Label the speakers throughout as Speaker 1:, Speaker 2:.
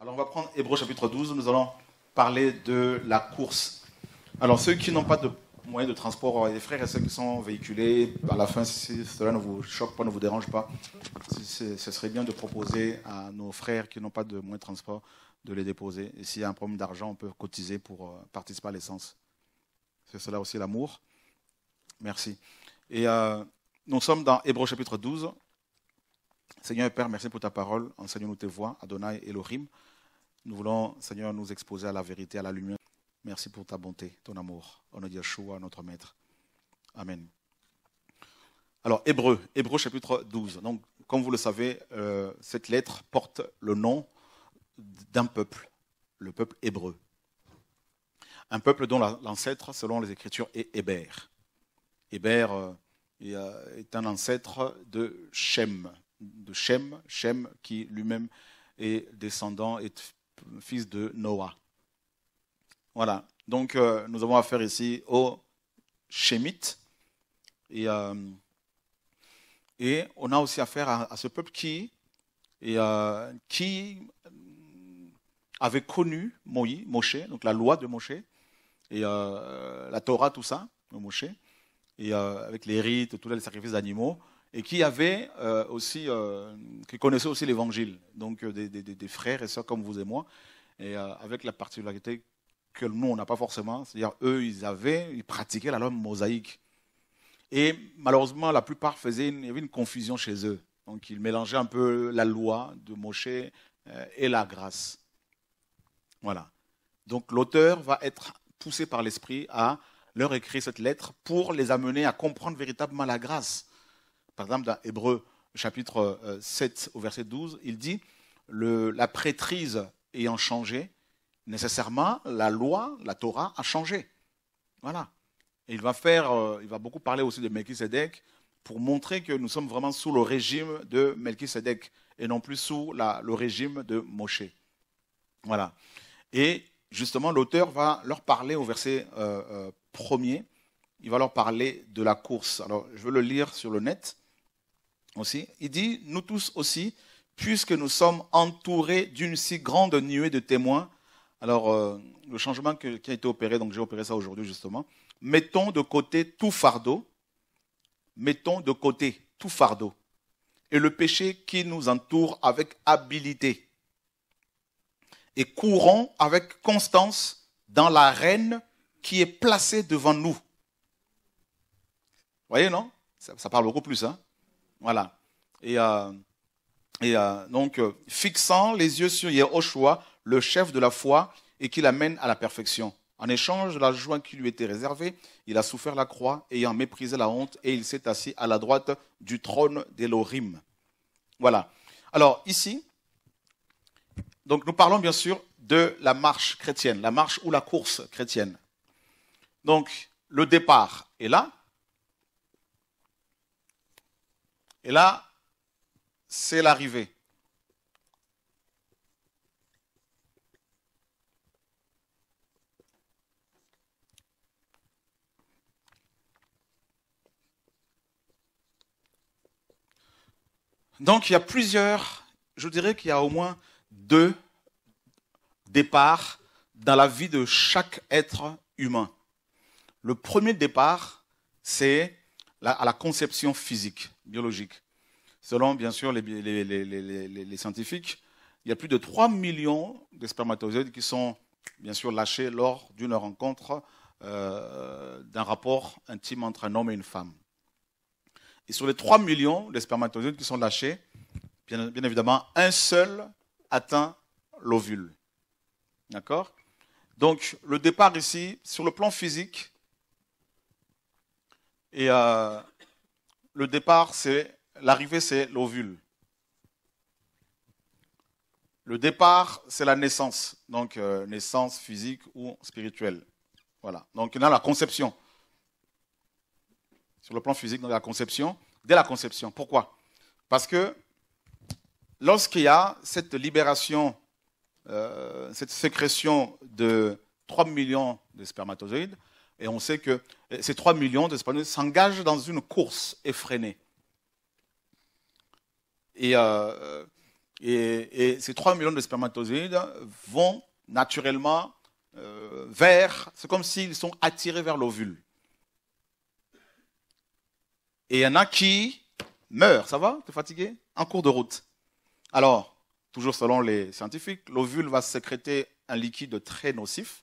Speaker 1: Alors on va prendre Hébreu chapitre 12, nous allons parler de la course. Alors ceux qui n'ont pas de moyens de transport, euh, les frères et ceux qui sont véhiculés, à la fin, si cela ne vous choque pas, ne vous dérange pas, ce serait bien de proposer à nos frères qui n'ont pas de moyens de transport de les déposer. Et s'il y a un problème d'argent, on peut cotiser pour euh, participer à l'essence. C'est cela aussi l'amour. Merci. Et euh, nous sommes dans Hébreu chapitre 12. Seigneur et Père, merci pour ta parole. Enseigne-nous tes voies, Adonai et Elohim. Nous voulons, Seigneur, nous exposer à la vérité, à la lumière. Merci pour ta bonté, ton amour. On a dit Yeshua, notre Maître. Amen. Alors, Hébreu, Hébreu chapitre 12. Donc, comme vous le savez, euh, cette lettre porte le nom d'un peuple, le peuple hébreu un peuple dont l'ancêtre, selon les Écritures, est Hébert. Hébert euh, est un ancêtre de Shem, de Shem, Shem qui lui-même est descendant, est fils de Noah. Voilà, donc euh, nous avons affaire ici aux Shemites. Euh, et, on a aussi affaire à, ce peuple qui, qui avait connu Moïse, Moshe, donc la loi de Moshe, et euh, la Torah, tout ça, le Moshe, et euh, avec les rites, tous les sacrifices d'animaux, et qui connaissaient euh, aussi, qui connaissaient aussi l'Évangile, donc des, frères et ça comme vous et moi, et avec la particularité que nous on n'a pas forcément, c'est-à-dire eux ils avaient, ils pratiquaient la loi mosaïque, et malheureusement la plupart faisaient, une, il y avait une confusion chez eux, donc ils mélangeaient un peu la loi de Moshe et la grâce, voilà. Donc l'auteur va être poussé par l'Esprit à leur écrire cette lettre pour les amener à comprendre véritablement la grâce. Par exemple, dans Hébreu chapitre 7 euh, au verset 12, il dit, le, la prêtrise ayant changé, nécessairement, la loi, la Torah a changé. Voilà. Et il va faire, euh, il va beaucoup parler aussi de Melchizedek pour montrer que nous sommes vraiment sous le régime de Melchizedek et non plus sous le régime de Moshe. Voilà. Et justement, l'auteur va leur parler au verset euh, euh, premier. Il va leur parler de la course. Alors, je veux le lire sur le net aussi. Il dit Nous tous aussi, puisque nous sommes entourés d'une si grande nuée de témoins. Alors, euh, le changement qui a été opéré, donc j'ai opéré ça aujourd'hui justement. Mettons de côté tout fardeau. Mettons de côté tout fardeau. Et le péché qui nous entoure avec habilité et courons avec constance dans la reine qui est placée devant nous. voyez, non ça, parle beaucoup plus. Hein voilà. Et, euh, et euh, donc, euh, fixant les yeux sur Yehoshua, le chef de la foi, et qui l'amène à la perfection. En échange de la joie qui lui était réservée, il a souffert la croix, ayant méprisé la honte, et il s'est assis à la droite du trône d'Elohim. Voilà. Alors, ici, donc nous parlons bien sûr de la marche chrétienne, la marche ou la course chrétienne. Donc le départ est là. Et là, c'est l'arrivée. Donc il y a plusieurs, je dirais qu'il y a au moins deux départs dans la vie de chaque être humain. Le premier départ, c'est à la conception physique, biologique. Selon, bien sûr, les, scientifiques, il y a plus de 3 millions de spermatozoïdes qui sont, bien sûr, lâchés lors d'une rencontre, euh, d'un rapport intime entre un homme et une femme. Et sur les 3 millions de spermatozoïdes qui sont lâchés, bien évidemment, un seul atteint l'ovule. D'accord Donc, le départ ici, sur le plan physique, et euh, le départ, c'est l'arrivée, c'est l'ovule. Le départ, c'est la naissance, donc euh, naissance physique ou spirituelle. Voilà. Donc, on a la conception. Sur le plan physique, dans la conception, dès la conception. Pourquoi Parce que lorsqu'il y a cette libération, euh, cette sécrétion de 3 millions de spermatozoïdes, et on sait que ces 3 millions de spermatozoïdes s'engagent dans une course effrénée. Et, euh, ces 3 millions de spermatozoïdes vont naturellement euh, vers, c'est comme s'ils sont attirés vers l'ovule. Et il y en a qui meurent, ça va es fatigué En cours de route. Alors, toujours selon les scientifiques, l'ovule va sécréter un liquide très nocif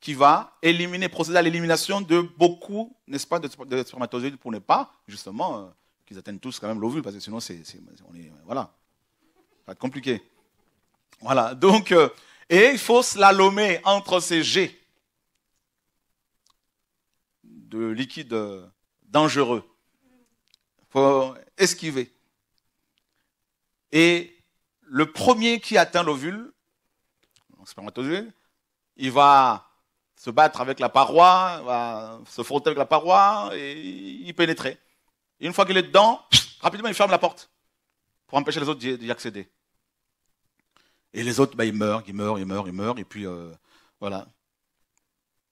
Speaker 1: qui va éliminer, procéder à l'élimination de beaucoup, n'est-ce pas, de, spermatozoïdes pour ne pas, justement, euh, qu'ils atteignent tous quand même l'ovule, parce que sinon, c'est, voilà, ça va être compliqué. Voilà, donc, euh, et il faut slalomer entre ces jets de liquide euh, dangereux. Il faut esquiver. Et le premier qui atteint l'ovule, il va se battre avec la paroi, va se frotter avec la paroi et y pénétrer. une fois qu'il est dedans, rapidement il ferme la porte pour empêcher les autres d'y accéder. Et les autres, bah, ils meurent, ils meurent, ils meurent, ils meurent, et puis euh, voilà.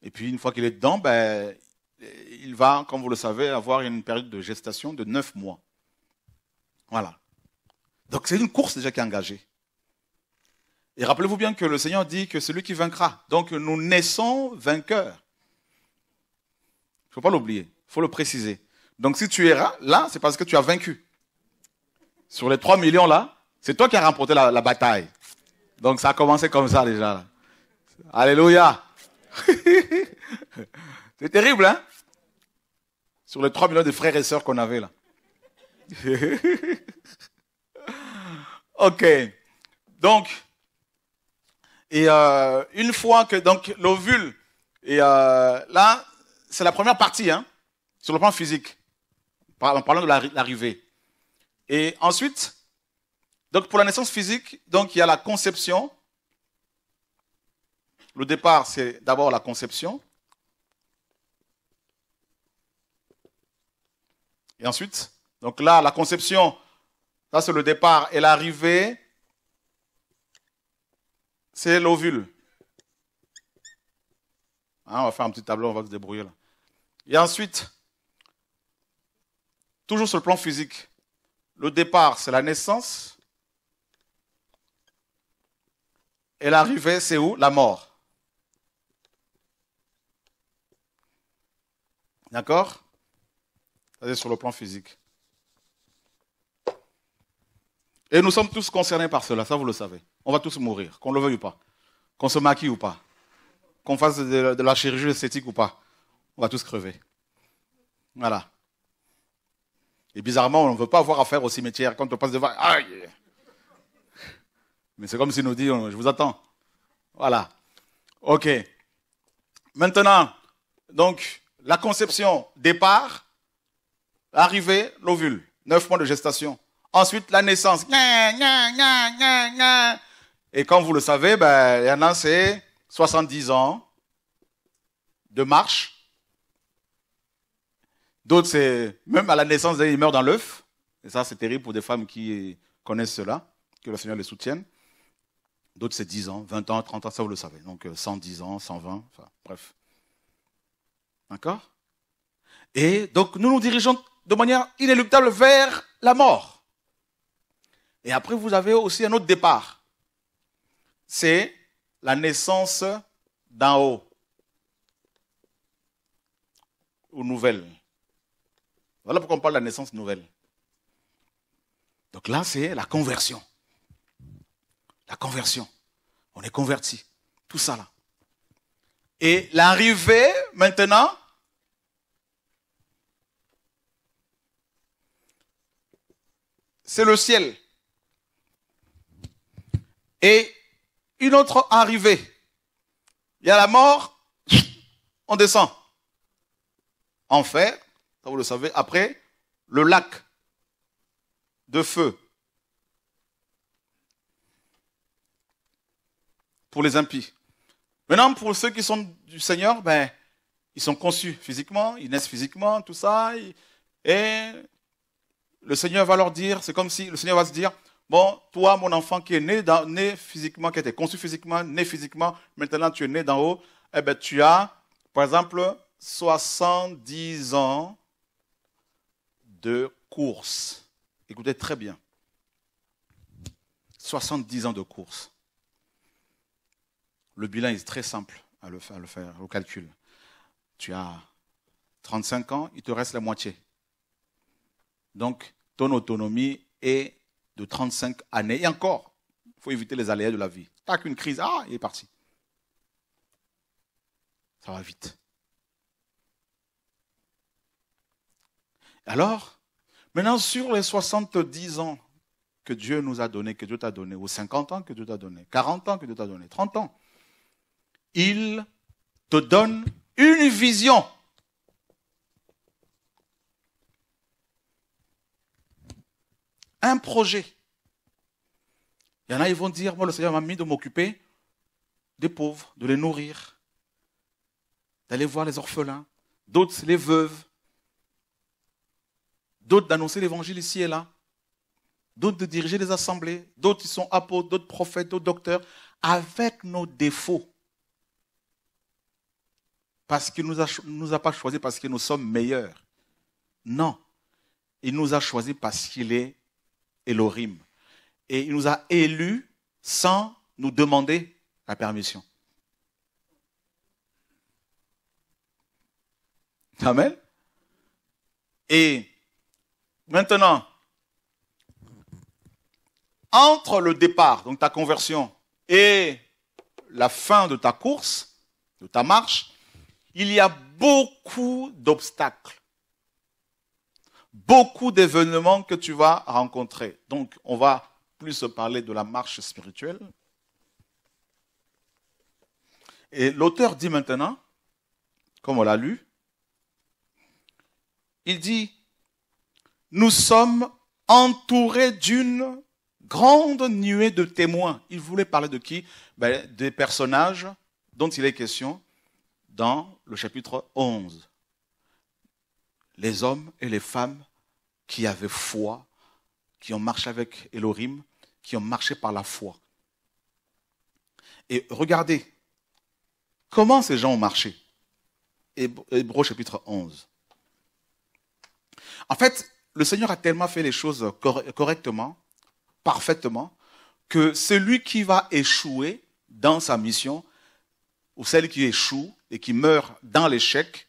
Speaker 1: Et puis une fois qu'il est dedans, bah, il va, comme vous le savez, avoir une période de gestation de 9 mois. Voilà. Donc c'est une course déjà qui est engagée. Et rappelez-vous bien que le Seigneur dit que celui qui vaincra. Donc nous naissons vainqueurs. Il ne faut pas l'oublier, il faut le préciser. Donc si tu es là, c'est parce que tu as vaincu. Sur les 3 millions là, c'est toi qui as remporté la, bataille. Donc ça a commencé comme ça déjà. Alléluia. c'est terrible, hein Sur les 3 millions de frères et sœurs qu'on avait là. Ok. Donc, et euh, une fois que donc l'ovule et euh, là, c'est la première partie, hein, sur le plan physique, en parlant de l'arrivée. Et ensuite, donc pour la naissance physique, donc il y a la conception. Le départ, c'est d'abord la conception. Et ensuite, donc là, la conception, ça, c'est le départ. Et l'arrivée, c'est l'ovule. Hein, on va faire un petit tableau, on va se débrouiller là. Et ensuite, toujours sur le plan physique, le départ, c'est la naissance. Et l'arrivée, c'est où La mort. D'accord Ça, c'est sur le plan physique. Et nous sommes tous concernés par cela, ça vous le savez. On va tous mourir, qu'on le veuille ou pas, qu'on se maquille ou pas, qu'on fasse de la chirurgie esthétique ou pas. On va tous crever. Voilà. Et bizarrement, on ne veut pas avoir affaire au cimetière quand on passe devant. Aïe Mais c'est comme si nous dit, euh, je vous attends. Voilà. OK. Maintenant, donc, la conception, départ, arrivée, l'ovule, Neuf mois de gestation. Ensuite, la naissance. Et comme vous le savez, ben, il y en a, c'est 70 ans de marche. D'autres, c'est même à la naissance, ils meurent dans l'œuf. Et ça, c'est terrible pour des femmes qui connaissent cela, que le Seigneur les soutienne. D'autres, c'est 10 ans, 20 ans, 30 ans, ça vous le savez. Donc 110 euh, ans, 120, enfin bref. D'accord Et donc nous nous dirigeons de manière inéluctable vers la mort. Et après, vous avez aussi un autre départ. C'est la naissance d'en haut, ou nouvelle. Voilà pourquoi on parle de la naissance nouvelle. Donc là, c'est la conversion. La conversion. On est converti. Tout ça là. Et l'arrivée maintenant c'est le ciel et une autre arrivée. Il y a la mort, on descend. Enfer, ça vous le savez, après, le lac de feu. Pour les impies. Maintenant, pour ceux qui sont du Seigneur, ben, ils sont conçus physiquement, ils naissent physiquement, tout ça. Et le Seigneur va leur dire, c'est comme si le Seigneur va se dire, Bon, toi, mon enfant qui est né, physiquement, qui a été conçu physiquement, né physiquement, maintenant tu es né d'en haut, eh bien, tu as, par exemple, 70 ans de course. Écoutez très bien. 70 ans de course. Le bilan est très simple à le faire, à le, faire, au calcul. Tu as 35 ans, il te reste la moitié. Donc, ton autonomie est de 35 années. Et encore, il faut éviter les aléas de la vie. Tac, qu'une crise, ah, il est parti. Ça va vite. Alors, maintenant, sur les 70 ans que Dieu nous a donné, que Dieu t'a donné, ou 50 ans que Dieu t'a donné, 40 ans que Dieu t'a donné, 30 ans, il te donne une vision. un projet. Il y en a, ils vont dire, moi, le Seigneur m'a mis de m'occuper des pauvres, de les nourrir, d'aller voir les orphelins, d'autres les veuves, d'autres d'annoncer l'évangile ici et là, d'autres de diriger les assemblées, d'autres ils sont apôtres, d'autres prophètes, d'autres docteurs, avec nos défauts. Parce qu'il ne nous a, nous a pas choisis parce que nous sommes meilleurs. Non, il nous a choisis parce qu'il est et il nous a élus sans nous demander la permission. Amen. Et maintenant, entre le départ, donc ta conversion, et la fin de ta course, de ta marche, il y a beaucoup d'obstacles beaucoup d'événements que tu vas rencontrer. Donc, on va plus parler de la marche spirituelle. Et l'auteur dit maintenant, comme on l'a lu, il dit, nous sommes entourés d'une grande nuée de témoins. Il voulait parler de qui ben, Des personnages dont il est question dans le chapitre 11. Les hommes et les femmes qui avaient foi, qui ont marché avec Elohim, qui ont marché par la foi. Et regardez comment ces gens ont marché. Hébreu chapitre 11. En fait, le Seigneur a tellement fait les choses correctement, parfaitement, que celui qui va échouer dans sa mission, ou celle qui échoue et qui meurt dans l'échec,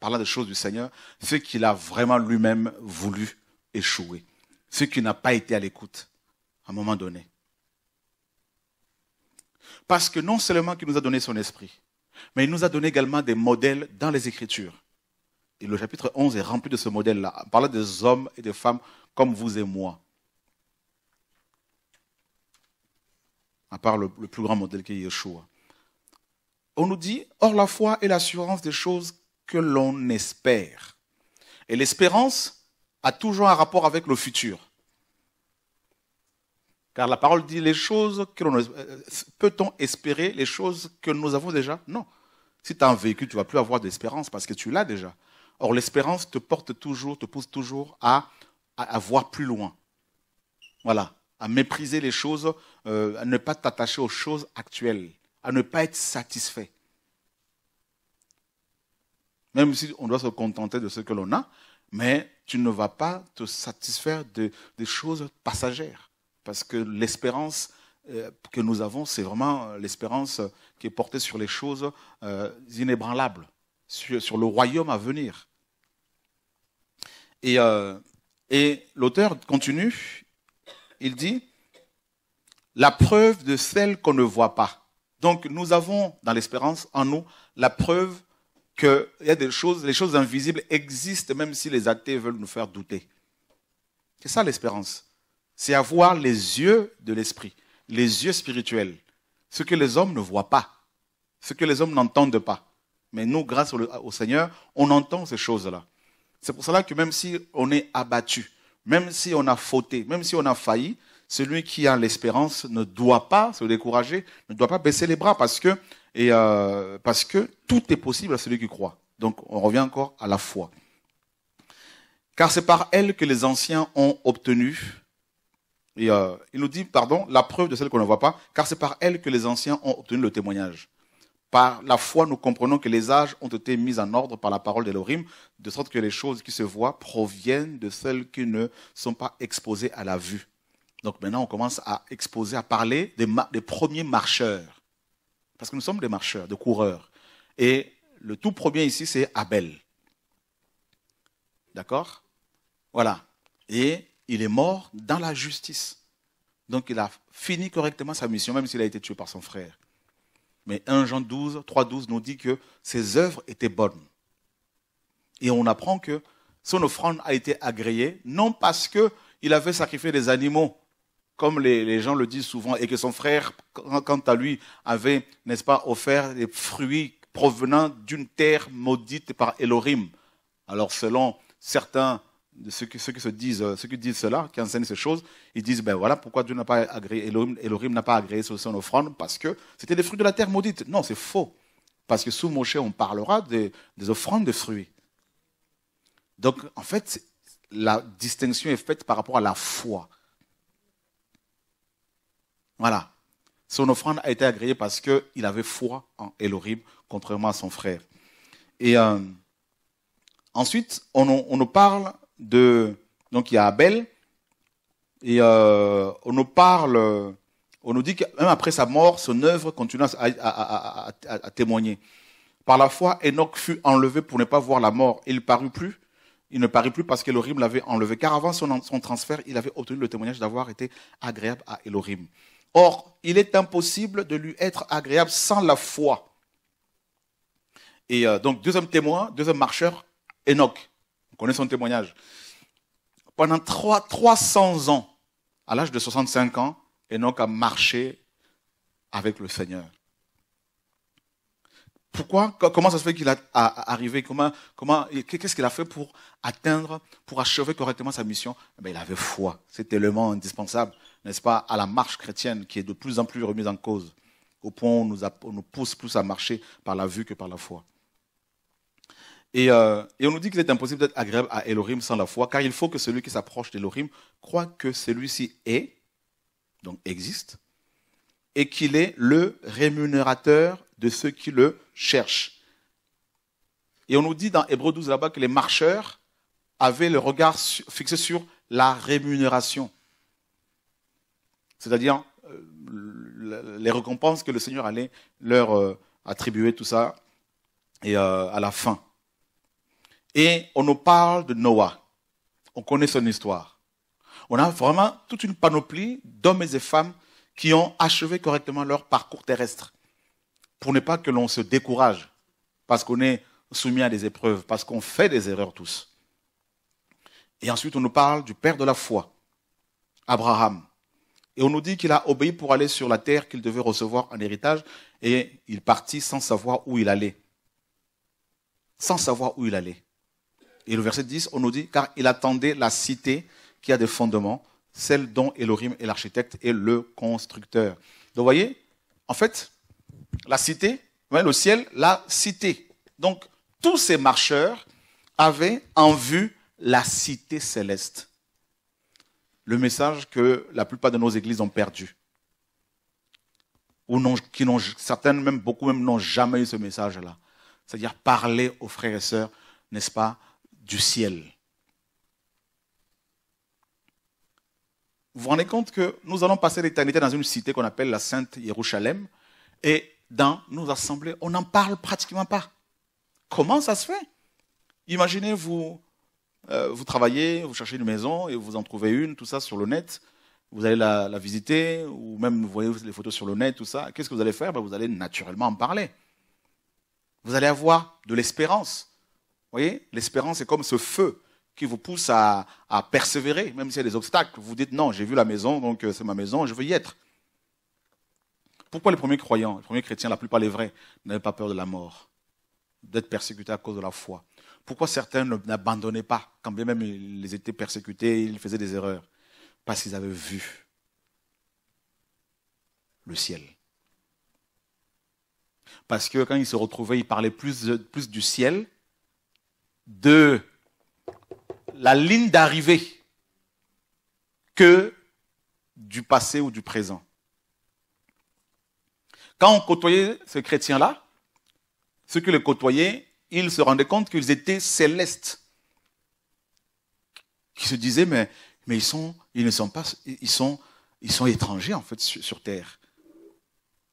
Speaker 1: parlant des choses du Seigneur, ce qu'il a vraiment lui-même voulu échouer, ce qui n'a pas été à l'écoute à un moment donné. Parce que non seulement qu'il nous a donné son esprit, mais il nous a donné également des modèles dans les Écritures. Et le chapitre 11 est rempli de ce modèle-là, en parlant des hommes et des femmes comme vous et moi. À part le, plus grand modèle qui est Yeshua. On nous dit, or la foi est l'assurance des choses que l'on espère. Et l'espérance a toujours un rapport avec le futur. Car la parole dit les choses que l'on euh, peut-on espérer les choses que nous avons déjà Non. Si tu as un vécu, tu vas plus avoir d'espérance parce que tu l'as déjà. Or l'espérance te porte toujours, te pousse toujours à, voir plus loin. Voilà, à mépriser les choses, euh, à ne pas t'attacher aux choses actuelles, à ne pas être satisfait. Même si on doit se contenter de ce que l'on a, mais tu ne vas pas te satisfaire des choses passagères. Parce que l'espérance euh, que nous avons, c'est vraiment euh, l'espérance euh, qui est portée sur les choses inébranlables, sur, le royaume à venir. Et, et l'auteur continue, il dit, la preuve de celle qu'on ne voit pas. Donc nous avons dans l'espérance en nous la preuve qu'il y a des choses, les choses invisibles existent même si les athées veulent nous faire douter. C'est ça l'espérance. C'est avoir les yeux de l'esprit, les yeux spirituels, ce que les hommes ne voient pas, ce que les hommes n'entendent pas. Mais nous, grâce au, Seigneur, on entend ces choses-là. C'est pour cela que même si on est abattu, même si on a fauté, même si on a failli, celui qui a l'espérance ne doit pas se décourager, ne doit pas baisser les bras parce que et euh, parce que tout est possible à celui qui croit. Donc on revient encore à la foi. Car c'est par elle que les anciens ont obtenu, et euh, il nous dit, pardon, la preuve de celle qu'on ne voit pas, car c'est par elle que les anciens ont obtenu le témoignage. Par la foi, nous comprenons que les âges ont été mis en ordre par la parole Lorim, de sorte que les choses qui se voient proviennent de celles qui ne sont pas exposées à la vue. Donc maintenant, on commence à exposer, à parler des premiers marcheurs. Parce que nous sommes des marcheurs, des coureurs. Et le tout premier ici, c'est Abel. D'accord Voilà. Et il est mort dans la justice. Donc il a fini correctement sa mission, même s'il a été tué par son frère. Mais 1 Jean 12, 3, 12 nous dit que ses œuvres étaient bonnes. Et on apprend que son offrande a été agréée, non parce qu'il avait sacrifié des animaux comme les, gens le disent souvent, et que son frère, quant à lui, avait, n'est-ce pas, offert des fruits provenant d'une terre maudite par Elohim. Alors, selon certains de ceux qui, se disent, euh, ceux qui disent cela, qui enseignent ces choses, ils disent, ben voilà, pourquoi Dieu n'a pas agréé, Elohim, n'a pas agréé son offrande, parce que c'était des fruits de la terre maudite. Non, c'est faux. Parce que sous Moshe, on parlera des offrandes de fruits. Donc, en fait, la distinction est faite par rapport à la foi. Voilà. Son offrande a été agréée parce qu'il avait foi en Elohim, contrairement à son frère. Et euh, ensuite, on, nous parle de... Donc il y a Abel, et euh, on nous parle... On nous dit que même après sa mort, son œuvre continue à, témoigner. Par la foi, Enoch fut enlevé pour ne pas voir la mort. Il parut plus. Il ne parut plus parce qu'Elohim l'avait enlevé. Car avant son, transfert, il avait obtenu le témoignage d'avoir été agréable à Elohim. Or, il est impossible de lui être agréable sans la foi. Et euh, donc, deuxième témoin, deuxième marcheur, Enoch. On connaît son témoignage. Pendant 300 ans, à l'âge de 65 ans, Enoch a marché avec le Seigneur. Pourquoi Comment ça se fait qu'il a, arrivé Comment Qu'est-ce qu'il a fait pour atteindre, pour achever correctement sa mission eh ben, Il avait foi. C'est tellement indispensable n'est-ce pas, à la marche chrétienne qui est de plus en plus remise en cause, au point où on nous, pousse plus à marcher par la vue que par la foi. Et, euh, et on nous dit qu'il est impossible d'être agréable à Elohim sans la foi, car il faut que celui qui s'approche d'Elohim croit que celui-ci est, donc existe, et qu'il est le rémunérateur de ceux qui le cherchent. Et on nous dit dans Hébreu 12 là-bas que les marcheurs avaient le regard fixé sur la rémunération c'est-à-dire euh, les récompenses que le Seigneur allait leur euh, attribuer, tout ça, et euh, à la fin. Et on nous parle de Noah. On connaît son histoire. On a vraiment toute une panoplie d'hommes et de femmes qui ont achevé correctement leur parcours terrestre. Pour ne pas que l'on se décourage, parce qu'on est soumis à des épreuves, parce qu'on fait des erreurs tous. Et ensuite, on nous parle du père de la foi, Abraham. Et on nous dit qu'il a obéi pour aller sur la terre qu'il devait recevoir un héritage, et il partit sans savoir où il allait. Sans savoir où il allait. Et le verset 10, on nous dit, car il attendait la cité qui a des fondements, celle dont Elohim est l'architecte et le constructeur. Donc vous voyez, en fait, la cité, le ciel, la cité. Donc tous ces marcheurs avaient en vue la cité céleste le message que la plupart de nos églises ont perdu. Ou qui n'ont, certaines, même beaucoup, même n'ont jamais eu ce message-là. C'est-à-dire parler aux frères et sœurs, n'est-ce pas, du ciel. Vous vous rendez compte que nous allons passer l'éternité dans une cité qu'on appelle la Sainte Jérusalem, et dans nos assemblées, on n'en parle pratiquement pas. Comment ça se fait Imaginez, vous, euh, vous travaillez, vous cherchez une maison et vous en trouvez une, tout ça sur le net. Vous allez la, visiter ou même vous voyez les photos sur le net, tout ça. Qu'est-ce que vous allez faire ben, Vous allez naturellement en parler. Vous allez avoir de l'espérance. Vous voyez L'espérance est comme ce feu qui vous pousse à, persévérer, même s'il y a des obstacles. Vous dites non, j'ai vu la maison, donc euh, c'est ma maison, je veux y être. Pourquoi les premiers croyants, les premiers chrétiens, la plupart les vrais, n'avaient pas peur de la mort, d'être persécutés à cause de la foi pourquoi certains n'abandonnaient pas, quand bien même ils étaient persécutés, ils faisaient des erreurs Parce qu'ils avaient vu le ciel. Parce que quand ils se retrouvaient, ils parlaient plus, plus du ciel, de la ligne d'arrivée que du passé ou du présent. Quand on côtoyait ces chrétiens-là, ceux qui les côtoyaient ils se rendaient compte qu'ils étaient célestes. Qui se disaient, mais, ils, sont, ils ne sont pas, ils sont, étrangers en fait sur, terre.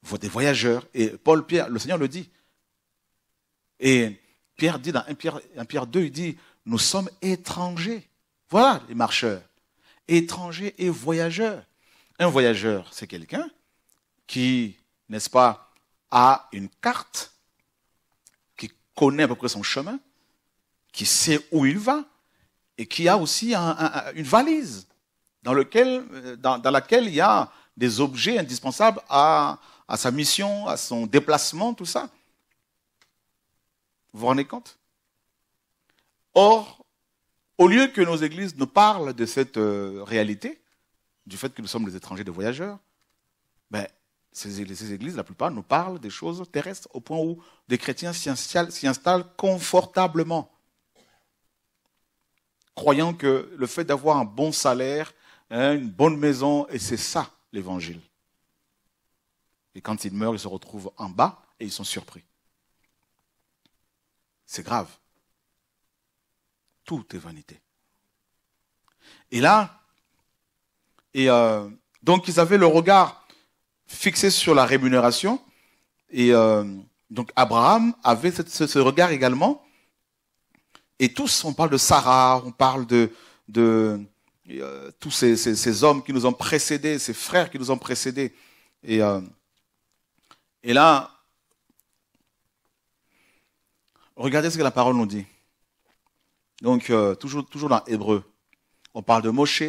Speaker 1: Vous des voyageurs. Et Paul, Pierre, le Seigneur le dit. Et Pierre dit dans Pierre, Pierre 2, il dit, nous sommes étrangers. Voilà les marcheurs. Étrangers et voyageurs. Un voyageur, c'est quelqu'un qui, n'est-ce pas, a une carte connaît à peu près son chemin, qui sait où il va, et qui a aussi une valise euh, dans, laquelle il y a des objets indispensables à, sa mission, à son déplacement, tout ça. Vous vous rendez compte Or, au lieu que nos églises nous parlent de cette euh, réalité, du fait que nous sommes des étrangers, des voyageurs, ben, ces églises, la plupart, nous parlent des choses terrestres au point où des chrétiens s'y installent confortablement, croyant que le fait d'avoir un bon salaire, hein, une bonne maison, et c'est ça l'évangile. Et quand ils meurent, ils se retrouvent en bas et ils sont surpris. C'est grave. Tout est vanité. Et là, et euh, donc ils avaient le regard fixé sur la rémunération. Et euh, donc Abraham avait ce, regard également. Et tous, on parle de Sarah, on parle de, de euh, tous ces, ces, hommes qui nous ont précédés, ces frères qui nous ont précédés. Et, euh, et là, regardez ce que la parole nous dit. Donc, toujours, toujours dans Hébreu, on parle de Moshe,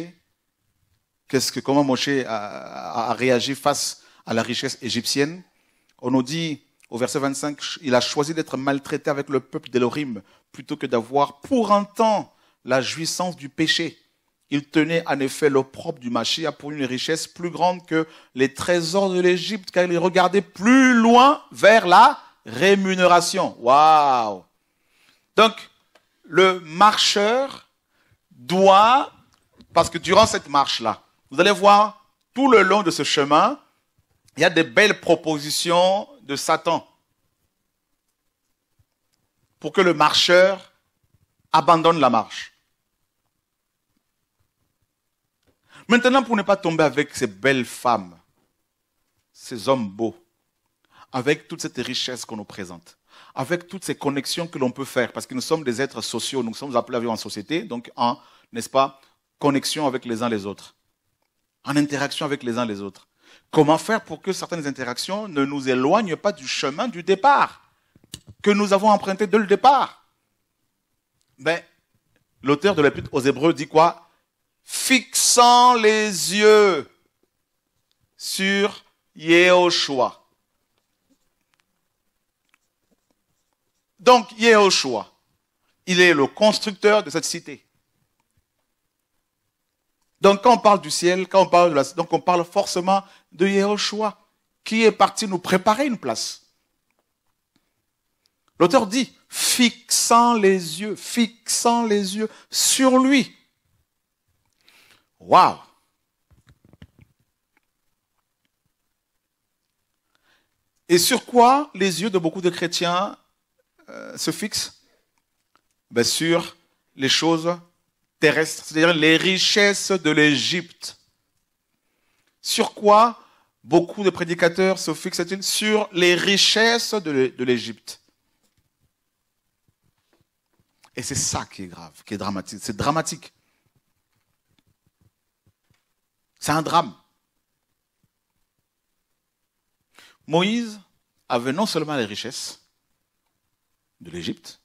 Speaker 1: qu'est-ce que comment Moshe a, a, réagi face à la richesse égyptienne. On nous dit au verset 25, il a choisi d'être maltraité avec le peuple d'Elorim plutôt que d'avoir pour un temps la jouissance du péché. Il tenait en effet l'opprobre du Machia pour une richesse plus grande que les trésors de l'Égypte, car il regardait plus loin vers la rémunération. Waouh Donc, le marcheur doit, parce que durant cette marche-là, vous allez voir tout le long de ce chemin, il y a des belles propositions de Satan pour que le marcheur abandonne la marche. Maintenant, pour ne pas tomber avec ces belles femmes, ces hommes beaux, avec toute cette richesse qu'on nous présente, avec toutes ces connexions que l'on peut faire, parce que nous sommes des êtres sociaux, nous sommes appelés à vivre en société, donc en, n'est-ce pas, connexion avec les uns les autres, en interaction avec les uns les autres. Comment faire pour que certaines interactions ne nous éloignent pas du chemin du départ que nous avons emprunté dès le départ ben, L'auteur de l'Épître aux Hébreux dit quoi Fixant les yeux sur Yéhoshua. Donc, Yéhoshua, il est le constructeur de cette cité. Donc, quand on parle du ciel, quand on parle de la, donc on parle forcément de Yéhoshua, qui est parti nous préparer une place. L'auteur dit, fixant les yeux, fixant les yeux sur lui. wow Et sur quoi les yeux de beaucoup de chrétiens euh, se fixent ben, Sur les choses terrestres, c'est-à-dire les richesses de l'Égypte. Sur quoi beaucoup de prédicateurs se fixent ils sur les richesses de l'Égypte. Et c'est ça qui est grave, qui est dramatique. C'est dramatique. C'est un drame. Moïse avait non seulement les richesses de l'Égypte,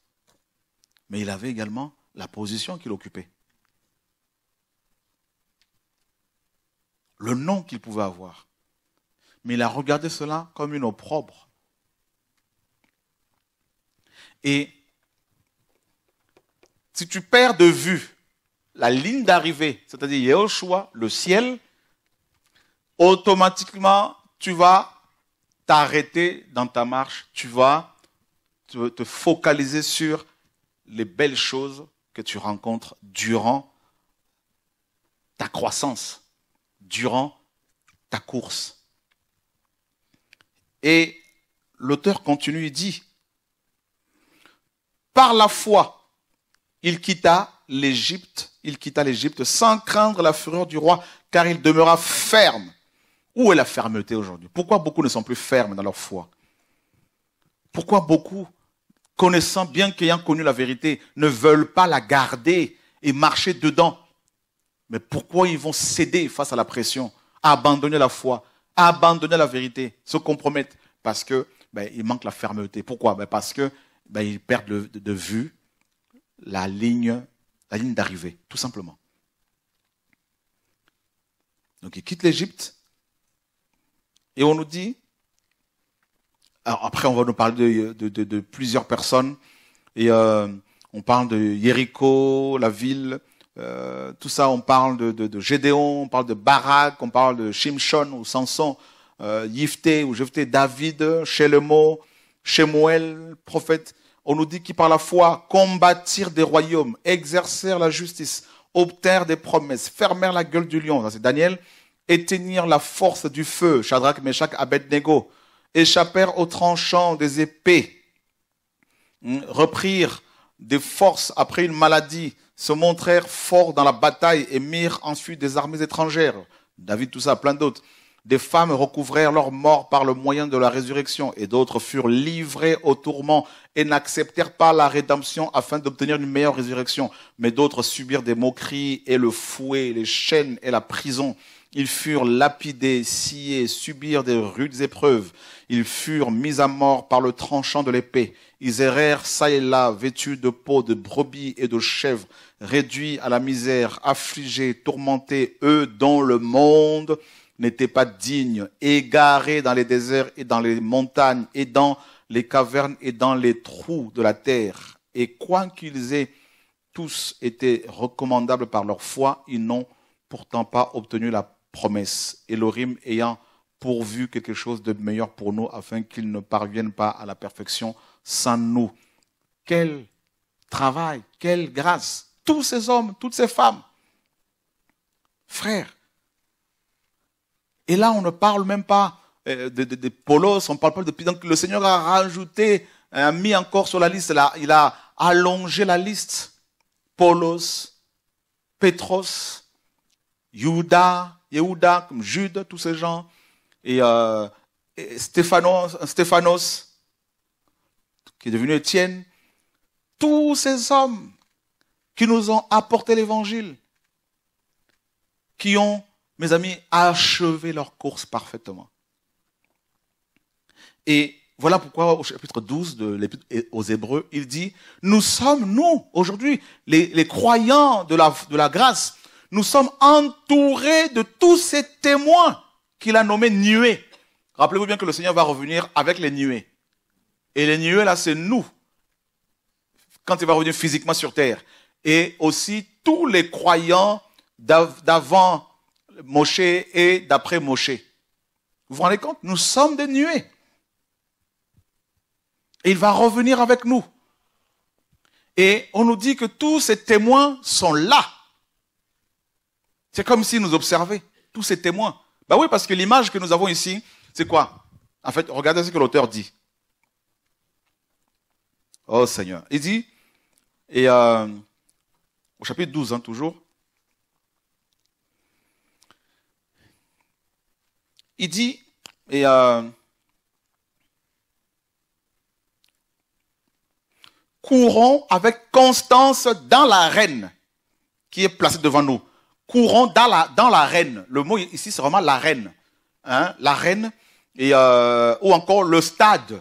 Speaker 1: mais il avait également la position qu'il occupait. le nom qu'il pouvait avoir. Mais il a regardé cela comme une opprobre. Et si tu perds de vue la ligne d'arrivée, c'est-à-dire Yahushua, le ciel, automatiquement, tu vas t'arrêter dans ta marche, tu vas te focaliser sur les belles choses que tu rencontres durant ta croissance durant ta course. Et l'auteur continue et dit, par la foi, il quitta l'Égypte, il quitta l'Égypte sans craindre la fureur du roi, car il demeura ferme. Où est la fermeté aujourd'hui Pourquoi beaucoup ne sont plus fermes dans leur foi Pourquoi beaucoup, connaissant bien qu'ayant connu la vérité, ne veulent pas la garder et marcher dedans mais pourquoi ils vont céder face à la pression, abandonner la foi, abandonner la vérité, se compromettre Parce qu'ils ben, la fermeté. Pourquoi ben, Parce qu'ils ben, perdent de, vue la ligne, la ligne d'arrivée, tout simplement. Donc ils quittent l'Égypte et on nous dit, alors après on va nous parler de, plusieurs personnes, et euh, on parle de Jéricho, la ville, euh, tout ça, on parle de, Gédéon, on parle de Barak, on parle de Shimshon ou Samson, euh, Yifté ou Jephthé, David, Shelemo, Shemuel, prophète. On nous dit qui par la foi combattirent des royaumes, exercèrent la justice, obtinrent des promesses, fermèrent la gueule du lion, c'est Daniel, éteignirent la force du feu, Shadrach, Meshach, Abednego, échappèrent aux tranchants des épées, hmm, reprirent des forces après une maladie, se montrèrent forts dans la bataille et mirent ensuite des armées étrangères. David, tout ça, plein d'autres. Des femmes recouvrèrent leur morts par le moyen de la résurrection, et d'autres furent livrées au tourment et n'acceptèrent pas la rédemption afin d'obtenir une meilleure résurrection. Mais d'autres subirent des moqueries et le fouet, les chaînes et la prison. Ils furent lapidés, sciés, subirent des rudes épreuves. Ils furent mis à mort par le tranchant de l'épée. Ils errèrent çà et là, vêtus de peaux de brebis et de chèvres réduits à la misère, affligés, tourmentés, eux dont le monde n'était pas digne, égarés dans les déserts et dans les montagnes et dans les cavernes et dans les trous de la terre. Et quoiqu'ils aient tous été recommandables par leur foi, ils n'ont pourtant pas obtenu la promesse. Et le rime ayant pourvu quelque chose de meilleur pour nous afin qu'ils ne parviennent pas à la perfection sans nous. Quel travail, quelle grâce tous ces hommes, toutes ces femmes. Frères. Et là, on ne parle même pas euh, de, de, Polos, on ne parle pas de... Donc le Seigneur a rajouté, a mis encore sur la liste, il a, allongé la liste. Polos, Petros, Judas, Yehuda, comme Jude, tous ces gens, et, euh, Stéphanos, qui est devenu Étienne. Tous ces hommes qui nous ont apporté l'évangile, qui ont, mes amis, achevé leur course parfaitement. Et voilà pourquoi au chapitre 12 de aux Hébreux, il dit, nous sommes, nous, aujourd'hui, les, les, croyants de la, de la grâce, nous sommes entourés de tous ces témoins qu'il a nommés nuées. Rappelez-vous bien que le Seigneur va revenir avec les nuées. Et les nuées, là, c'est nous. Quand il va revenir physiquement sur terre et aussi tous les croyants d'avant Moshe et d'après Moshe. Vous vous rendez compte Nous sommes des nuées. Et il va revenir avec nous. Et on nous dit que tous ces témoins sont là. C'est comme si nous observaient tous ces témoins. Bah oui, parce que l'image que nous avons ici, c'est quoi En fait, regardez ce que l'auteur dit. Oh Seigneur, il dit, et euh, au chapitre 12 hein, toujours, il dit, et euh, courons avec constance dans la reine, qui est placée devant nous. Courons dans la, dans Le mot ici, c'est vraiment reine Hein? La et, euh, ou encore le stade.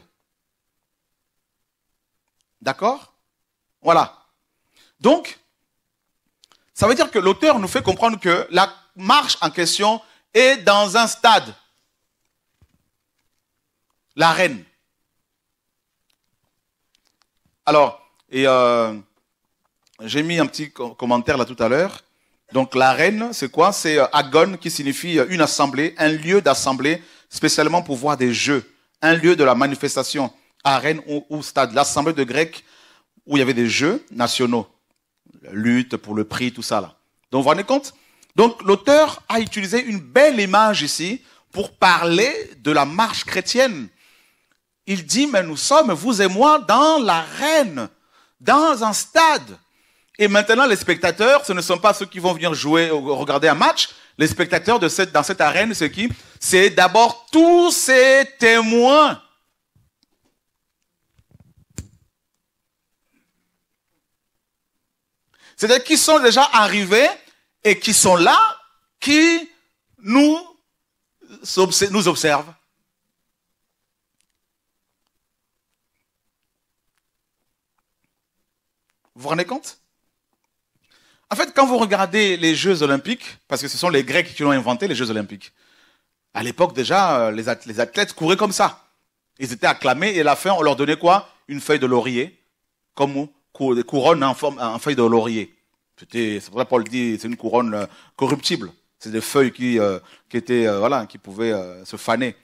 Speaker 1: D'accord Voilà. Donc, ça veut dire que l'auteur nous fait comprendre que la marche en question est dans un stade. L'arène. Alors, et euh, j'ai mis un petit commentaire là tout à l'heure. Donc l'arène, c'est quoi C'est euh, agon qui signifie euh, une assemblée, un lieu d'assemblée spécialement pour voir des jeux, un lieu de la manifestation, arène ou, ou stade. L'assemblée de Grecs où il y avait des jeux nationaux. La lutte pour le prix, tout ça là. Donc vous vous rendez compte Donc l'auteur a utilisé une belle image ici pour parler de la marche chrétienne. Il dit, mais nous sommes, vous et moi, dans l'arène, dans un stade. Et maintenant, les spectateurs, ce ne sont pas ceux qui vont venir jouer, ou regarder un match. Les spectateurs de cette, dans cette arène, c'est qui C'est d'abord tous ces témoins C'est-à-dire qui sont déjà arrivés et qui sont là, qui nous, nous observent. Vous vous rendez compte En fait, quand vous regardez les Jeux olympiques, parce que ce sont les Grecs qui l'ont inventé, les Jeux olympiques, à l'époque déjà, euh, les athlètes couraient comme ça. Ils étaient acclamés et à la fin, on leur donnait quoi Une feuille de laurier, comme couronne en, forme, en feuille de laurier. c'est pour ça que Paul dit, c'est une couronne euh, corruptible. C'est des feuilles qui, euh, qui étaient, euh, voilà, qui pouvaient se faner.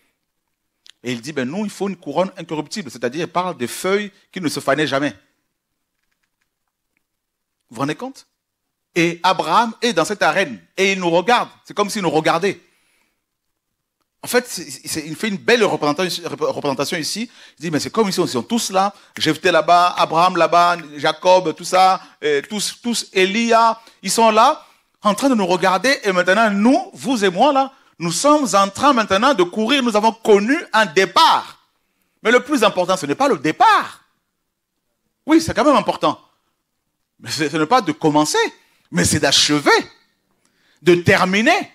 Speaker 1: Et il dit, ben nous, il faut une couronne incorruptible, c'est-à-dire, il parle des feuilles qui ne se fanaient jamais. Vous vous rendez compte Et Abraham est dans cette arène et il nous regarde. C'est comme s'il nous regardait. En fait, il fait une belle représentation ici. Il dit, mais c'est comme ici, ils sont tous là. Jephthé là-bas, Abraham là-bas, Jacob, tout ça, tous, tous, Elia, ils sont là, en train de nous regarder. Et maintenant, nous, vous et moi, là, nous sommes en train maintenant de courir. Nous avons connu un départ. Mais le plus important, ce n'est pas le départ. Oui, c'est quand même important. Mais ce n'est pas de commencer, mais c'est d'achever, de terminer.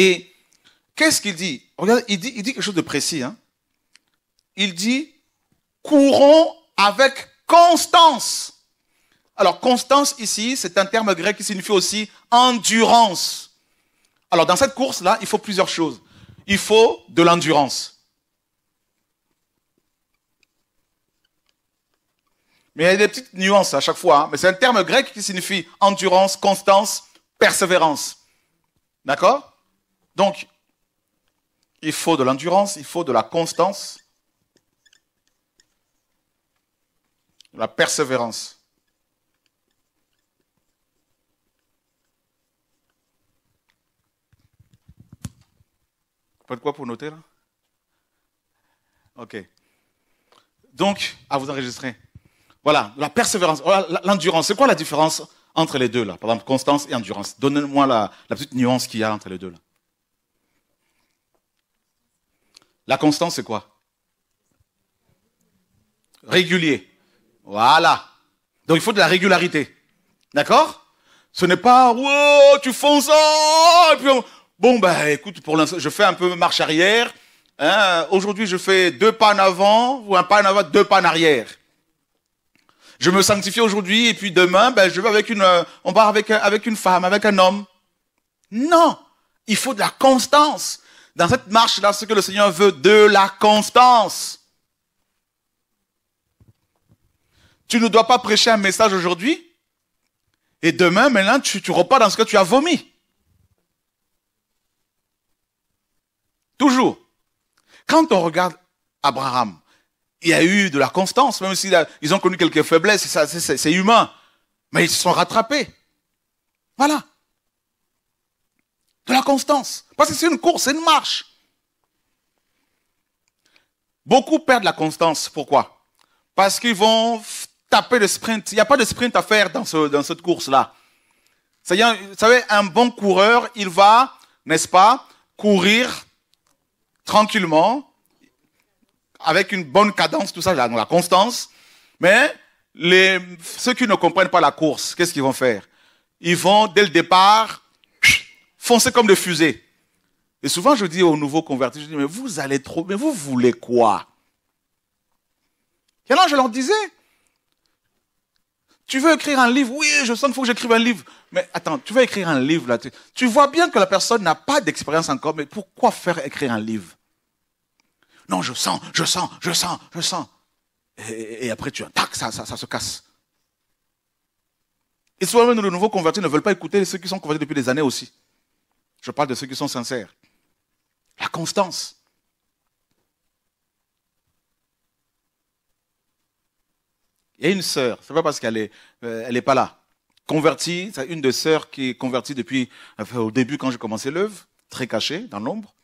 Speaker 1: Et qu'est-ce qu'il dit Regarde, il dit, quelque chose de précis. Hein. Il dit courons avec constance. Alors, constance ici, c'est un terme grec qui signifie aussi endurance. Alors, dans cette course-là, il faut plusieurs choses. Il faut de l'endurance. Mais il y a des petites nuances à chaque fois. Hein. Mais c'est un terme grec qui signifie endurance, constance, persévérance. D'accord donc, il faut de l'endurance, il faut de la constance, de la persévérance. Pas de quoi pour noter là Ok. Donc, à vous enregistrer. Voilà, la persévérance, l'endurance. C'est quoi la différence entre les deux là Par exemple, constance et endurance. Donnez-moi la, la, petite nuance qu'il y a entre les deux là. La constance, c'est quoi Régulier. Voilà. Donc il faut de la régularité. D'accord Ce n'est pas, wow, tu fonces, oh, et puis bon, ben écoute, pour l'instant, je fais un peu marche arrière. Hein, aujourd'hui, je fais deux pas en avant, ou un pas en avant, deux pas en arrière. Je me sanctifie aujourd'hui, et puis demain, ben, je vais avec une, on part avec, avec une femme, avec un homme. Non, il faut de la constance dans cette marche-là ce que le Seigneur veut de la constance. Tu ne dois pas prêcher un message aujourd'hui et demain, maintenant, tu, tu repars dans ce que tu as vomi. Toujours. Quand on regarde Abraham, il y a eu de la constance, même s'ils ils ont connu quelques faiblesses, c'est humain, mais ils se sont rattrapés. Voilà la constance. Parce que c'est une course, c'est une marche. Beaucoup perdent la constance. Pourquoi Parce qu'ils vont taper le sprint. Il n'y a pas de sprint à faire dans, ce, dans cette course-là. Vous savez, un bon coureur, il va, n'est-ce pas, courir tranquillement, avec une bonne cadence, tout ça, la, la constance. Mais les, ceux qui ne comprennent pas la course, qu'est-ce qu'ils vont faire Ils vont, dès le départ, Foncer comme des fusées. Et souvent, je dis aux nouveaux convertis, je dis, mais vous allez trop, mais vous voulez quoi Et alors, je leur disais, tu veux écrire un livre Oui, je sens qu'il faut que j'écrive un livre. Mais attends, tu veux écrire un livre là Tu, tu vois bien que la personne n'a pas d'expérience encore, mais pourquoi faire écrire un livre Non, je sens, je sens, je sens, je sens. Et, après, tu vois, ça, ça, ça se casse. Et souvent, même, les nouveaux convertis ne veulent pas écouter ceux qui sont convertis depuis des années aussi. Je parle de ceux qui sont sincères. La constance. Il y a une sœur, c'est pas parce qu'elle est, euh, elle est pas là. Convertie, c'est une des sœurs qui est convertie depuis, au début quand j'ai commencé l'œuvre, très cachée, dans l'ombre.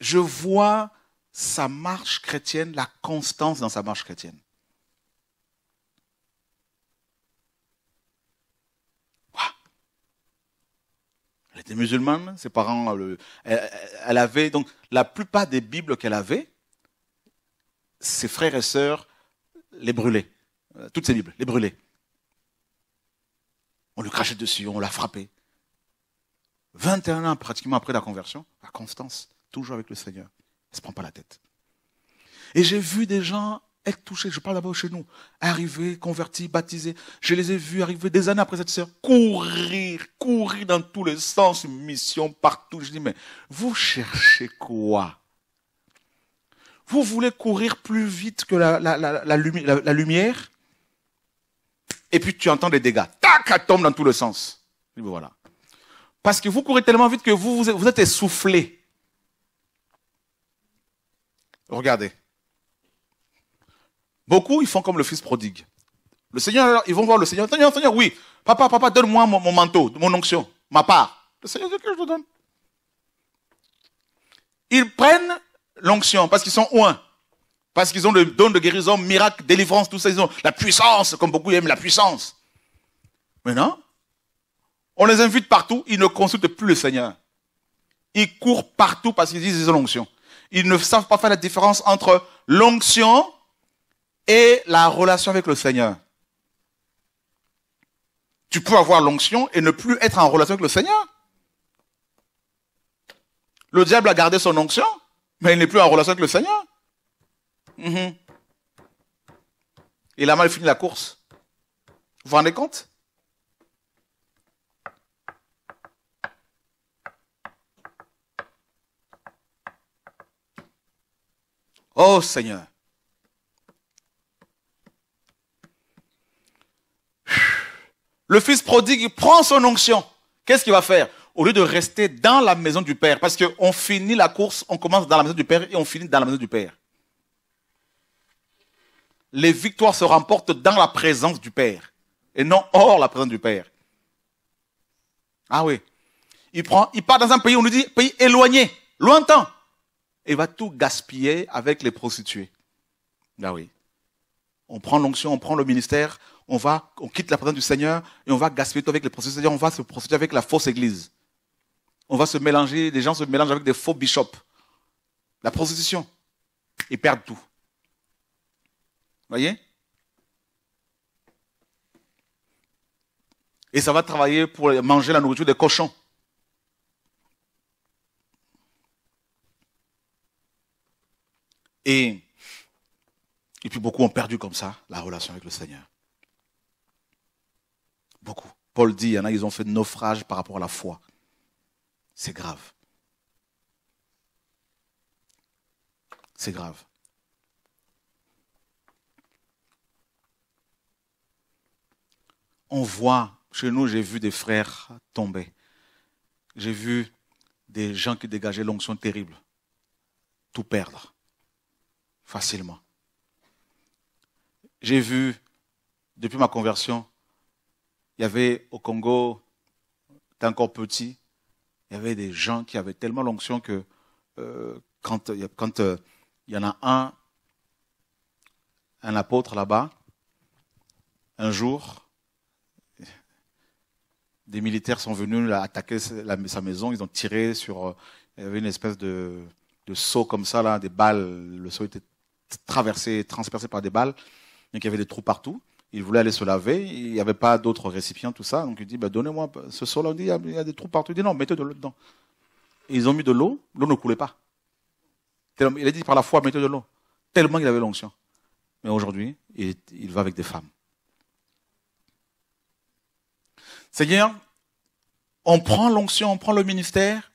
Speaker 1: Je vois sa marche chrétienne, la constance dans sa marche chrétienne. Elle était musulmane, ses parents, euh, elle, avait donc la plupart des Bibles qu'elle avait, ses frères et sœurs les brûlaient, euh, toutes ses Bibles, les brûlaient. On lui crachait dessus, on l'a frappé. 21 ans pratiquement après la conversion, à Constance, toujours avec le Seigneur. Elle ne se prend pas la tête. Et j'ai vu des gens touché. Je parle d'abord chez nous. Arrivés, convertis, baptisés. Je les ai vus arriver des années après cette sœur. Courir, courir dans tous les sens, mission partout. Je dis, mais vous cherchez quoi Vous voulez courir plus vite que la, lumière Et puis tu entends des dégâts. Tac, elle tombe dans tous les sens. voilà. Parce que vous courez tellement vite que vous, vous êtes essoufflé. Regardez. Beaucoup, ils font comme le fils prodigue. Le Seigneur, ils vont voir le Seigneur. Seigneur, Seigneur, oui. Papa, papa, donne-moi mon, manteau, mon onction, ma part. Le Seigneur, dit, que je te donne. Ils prennent l'onction parce qu'ils sont oints. Parce qu'ils ont le don de guérison, miracle, délivrance, tout ça. Ils ont la puissance, comme beaucoup aiment la puissance. Mais non. On les invite partout, ils ne consultent plus le Seigneur. Ils courent partout parce qu'ils disent qu'ils ont l'onction. Ils ne savent pas faire la différence entre l'onction et la relation avec le Seigneur. Tu peux avoir l'onction et ne plus être en relation avec le Seigneur. Le diable a gardé son onction, mais il n'est plus en relation avec le Seigneur. Mhm. Il a mal fini la course. Vous vous rendez compte Oh Seigneur. le fils prodigue prend son onction. Qu'est-ce qu'il va faire Au lieu de rester dans la maison du Père, parce qu'on finit la course, on commence dans la maison du Père et on finit dans la maison du Père. Les victoires se remportent dans la présence du Père et non hors la présence du Père. Ah oui. Il, prend, il part dans un pays, on lui dit, pays éloigné, lointain. Et il va tout gaspiller avec les prostituées. Ah oui. On prend l'onction, on prend le ministère, on va, on quitte la présence du Seigneur et on va gaspiller tout avec les processus. on va se prostituer avec la fausse église. On va se mélanger, les gens se mélangent avec des faux bishops. La prostitution. Ils perdent tout. Voyez? Et ça va travailler pour manger la nourriture des cochons. Et, et puis beaucoup ont perdu comme ça la relation avec le Seigneur. Paul dit, il y en a, ils ont fait naufrage par rapport à la foi. C'est grave. C'est grave. On voit, chez nous, j'ai vu des frères tomber. J'ai vu des gens qui dégageaient l'onction terrible. Tout perdre. Facilement. J'ai vu, depuis ma conversion, il y avait au Congo, encore petit, il y avait des gens qui avaient tellement l'onction que euh, quand, euh, il y en a un, un apôtre là-bas, un jour, des militaires sont venus attaquer sa maison, ils ont tiré sur, euh, il y avait une espèce de, de comme ça, là, des balles, le seau était traversé, transpercé par des balles, donc il y avait des trous partout il voulait aller se laver, il n'y avait pas d'autres récipients, tout ça. Donc il dit, bah, donnez-moi ce sol, là Il, il y, a, des trous partout. Il dit, non, mettez de l'eau dedans. ils ont mis de l'eau, l'eau ne coulait pas. Il a dit, par la foi, mettez de l'eau. Tellement il avait l'onction. Mais aujourd'hui, il, il va avec des femmes. Seigneur, on prend l'onction, on prend le ministère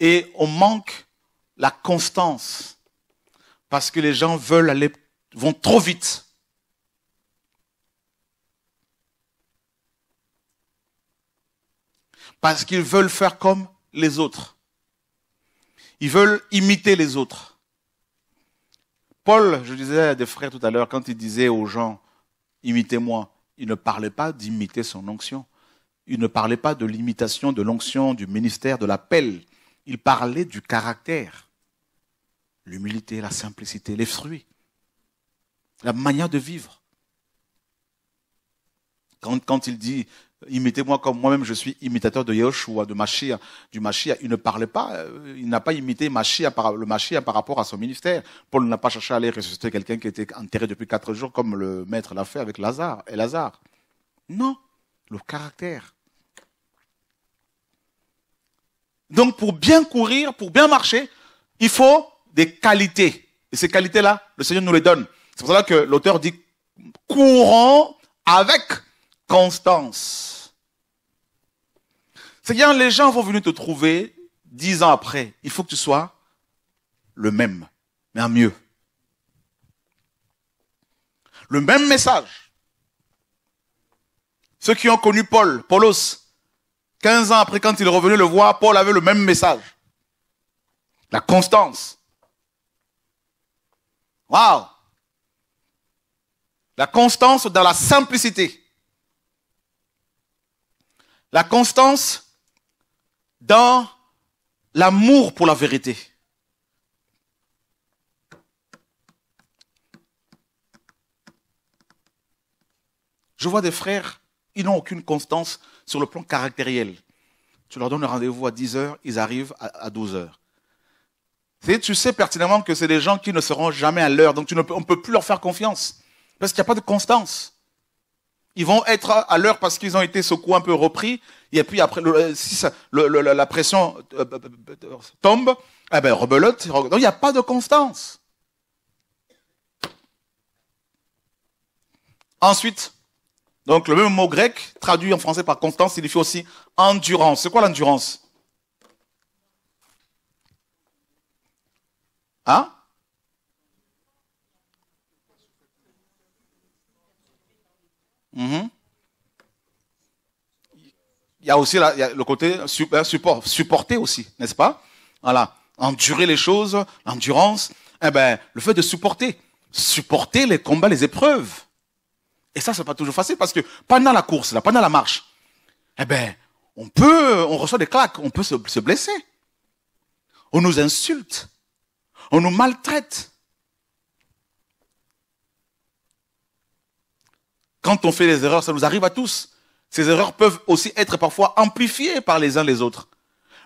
Speaker 1: et on manque la constance parce que les gens veulent aller, vont trop vite parce qu'ils veulent faire comme les autres. Ils veulent imiter les autres. Paul, je disais à des frères tout à l'heure, quand il disait aux gens, imitez-moi, il ne parlait pas d'imiter son onction. Il ne parlait pas de l'imitation de l'onction, du ministère, de l'appel. Il parlait du caractère, l'humilité, la simplicité, les fruits, la manière de vivre. Quand, quand il dit Imitez-moi comme moi-même je suis imitateur de Yahushua, de Machia, du Il ne parlait pas, euh, il n'a pas imité par, le Machia par rapport à son ministère. Paul n'a pas cherché à aller ressusciter quelqu'un qui était enterré depuis quatre jours comme le maître l'a fait avec Lazare et Lazare. Non, le caractère. Donc pour bien courir, pour bien marcher, il faut des qualités. Et ces qualités-là, le Seigneur nous les donne. C'est pour cela que l'auteur dit courons avec constance. Seigneur, les gens vont venir te trouver dix ans après. Il faut que tu sois le même, mais en mieux. Le même message. Ceux qui ont connu Paul, Paulos, 15 ans après, quand il revenu le voir, Paul avait le même message. La constance. Wow. La constance dans la simplicité. La constance dans l'amour pour la vérité. Je vois des frères, ils n'ont aucune constance sur le plan caractériel. Tu leur donnes rendez-vous à 10h, ils arrivent à 12h. Tu sais pertinemment que c'est des gens qui ne seront jamais à l'heure, donc on ne peut plus leur faire confiance, parce qu'il n'y a pas de constance. Ils vont être à l'heure parce qu'ils ont été secoués un peu repris. Et puis après, euh, si la pression euh, euh, tombe, eh ben, rebelote. Donc il n'y a pas de constance. Ensuite, donc le même mot grec, traduit en français par constance, signifie aussi endurance. C'est quoi l'endurance Hein Mhm. Il y a aussi le côté euh, support, supporter aussi, n'est-ce pas Voilà, endurer les choses, l'endurance. Eh ben, le fait de supporter, supporter les combats, les épreuves. Et ça, c'est pas toujours facile parce que pendant la course, là, pendant la marche, eh ben, on peut, on reçoit des claques, on peut se, se blesser. On nous insulte, on nous maltraite. Quand on fait des erreurs, ça nous arrive à tous. Ces erreurs peuvent aussi être parfois amplifiées par les uns les autres.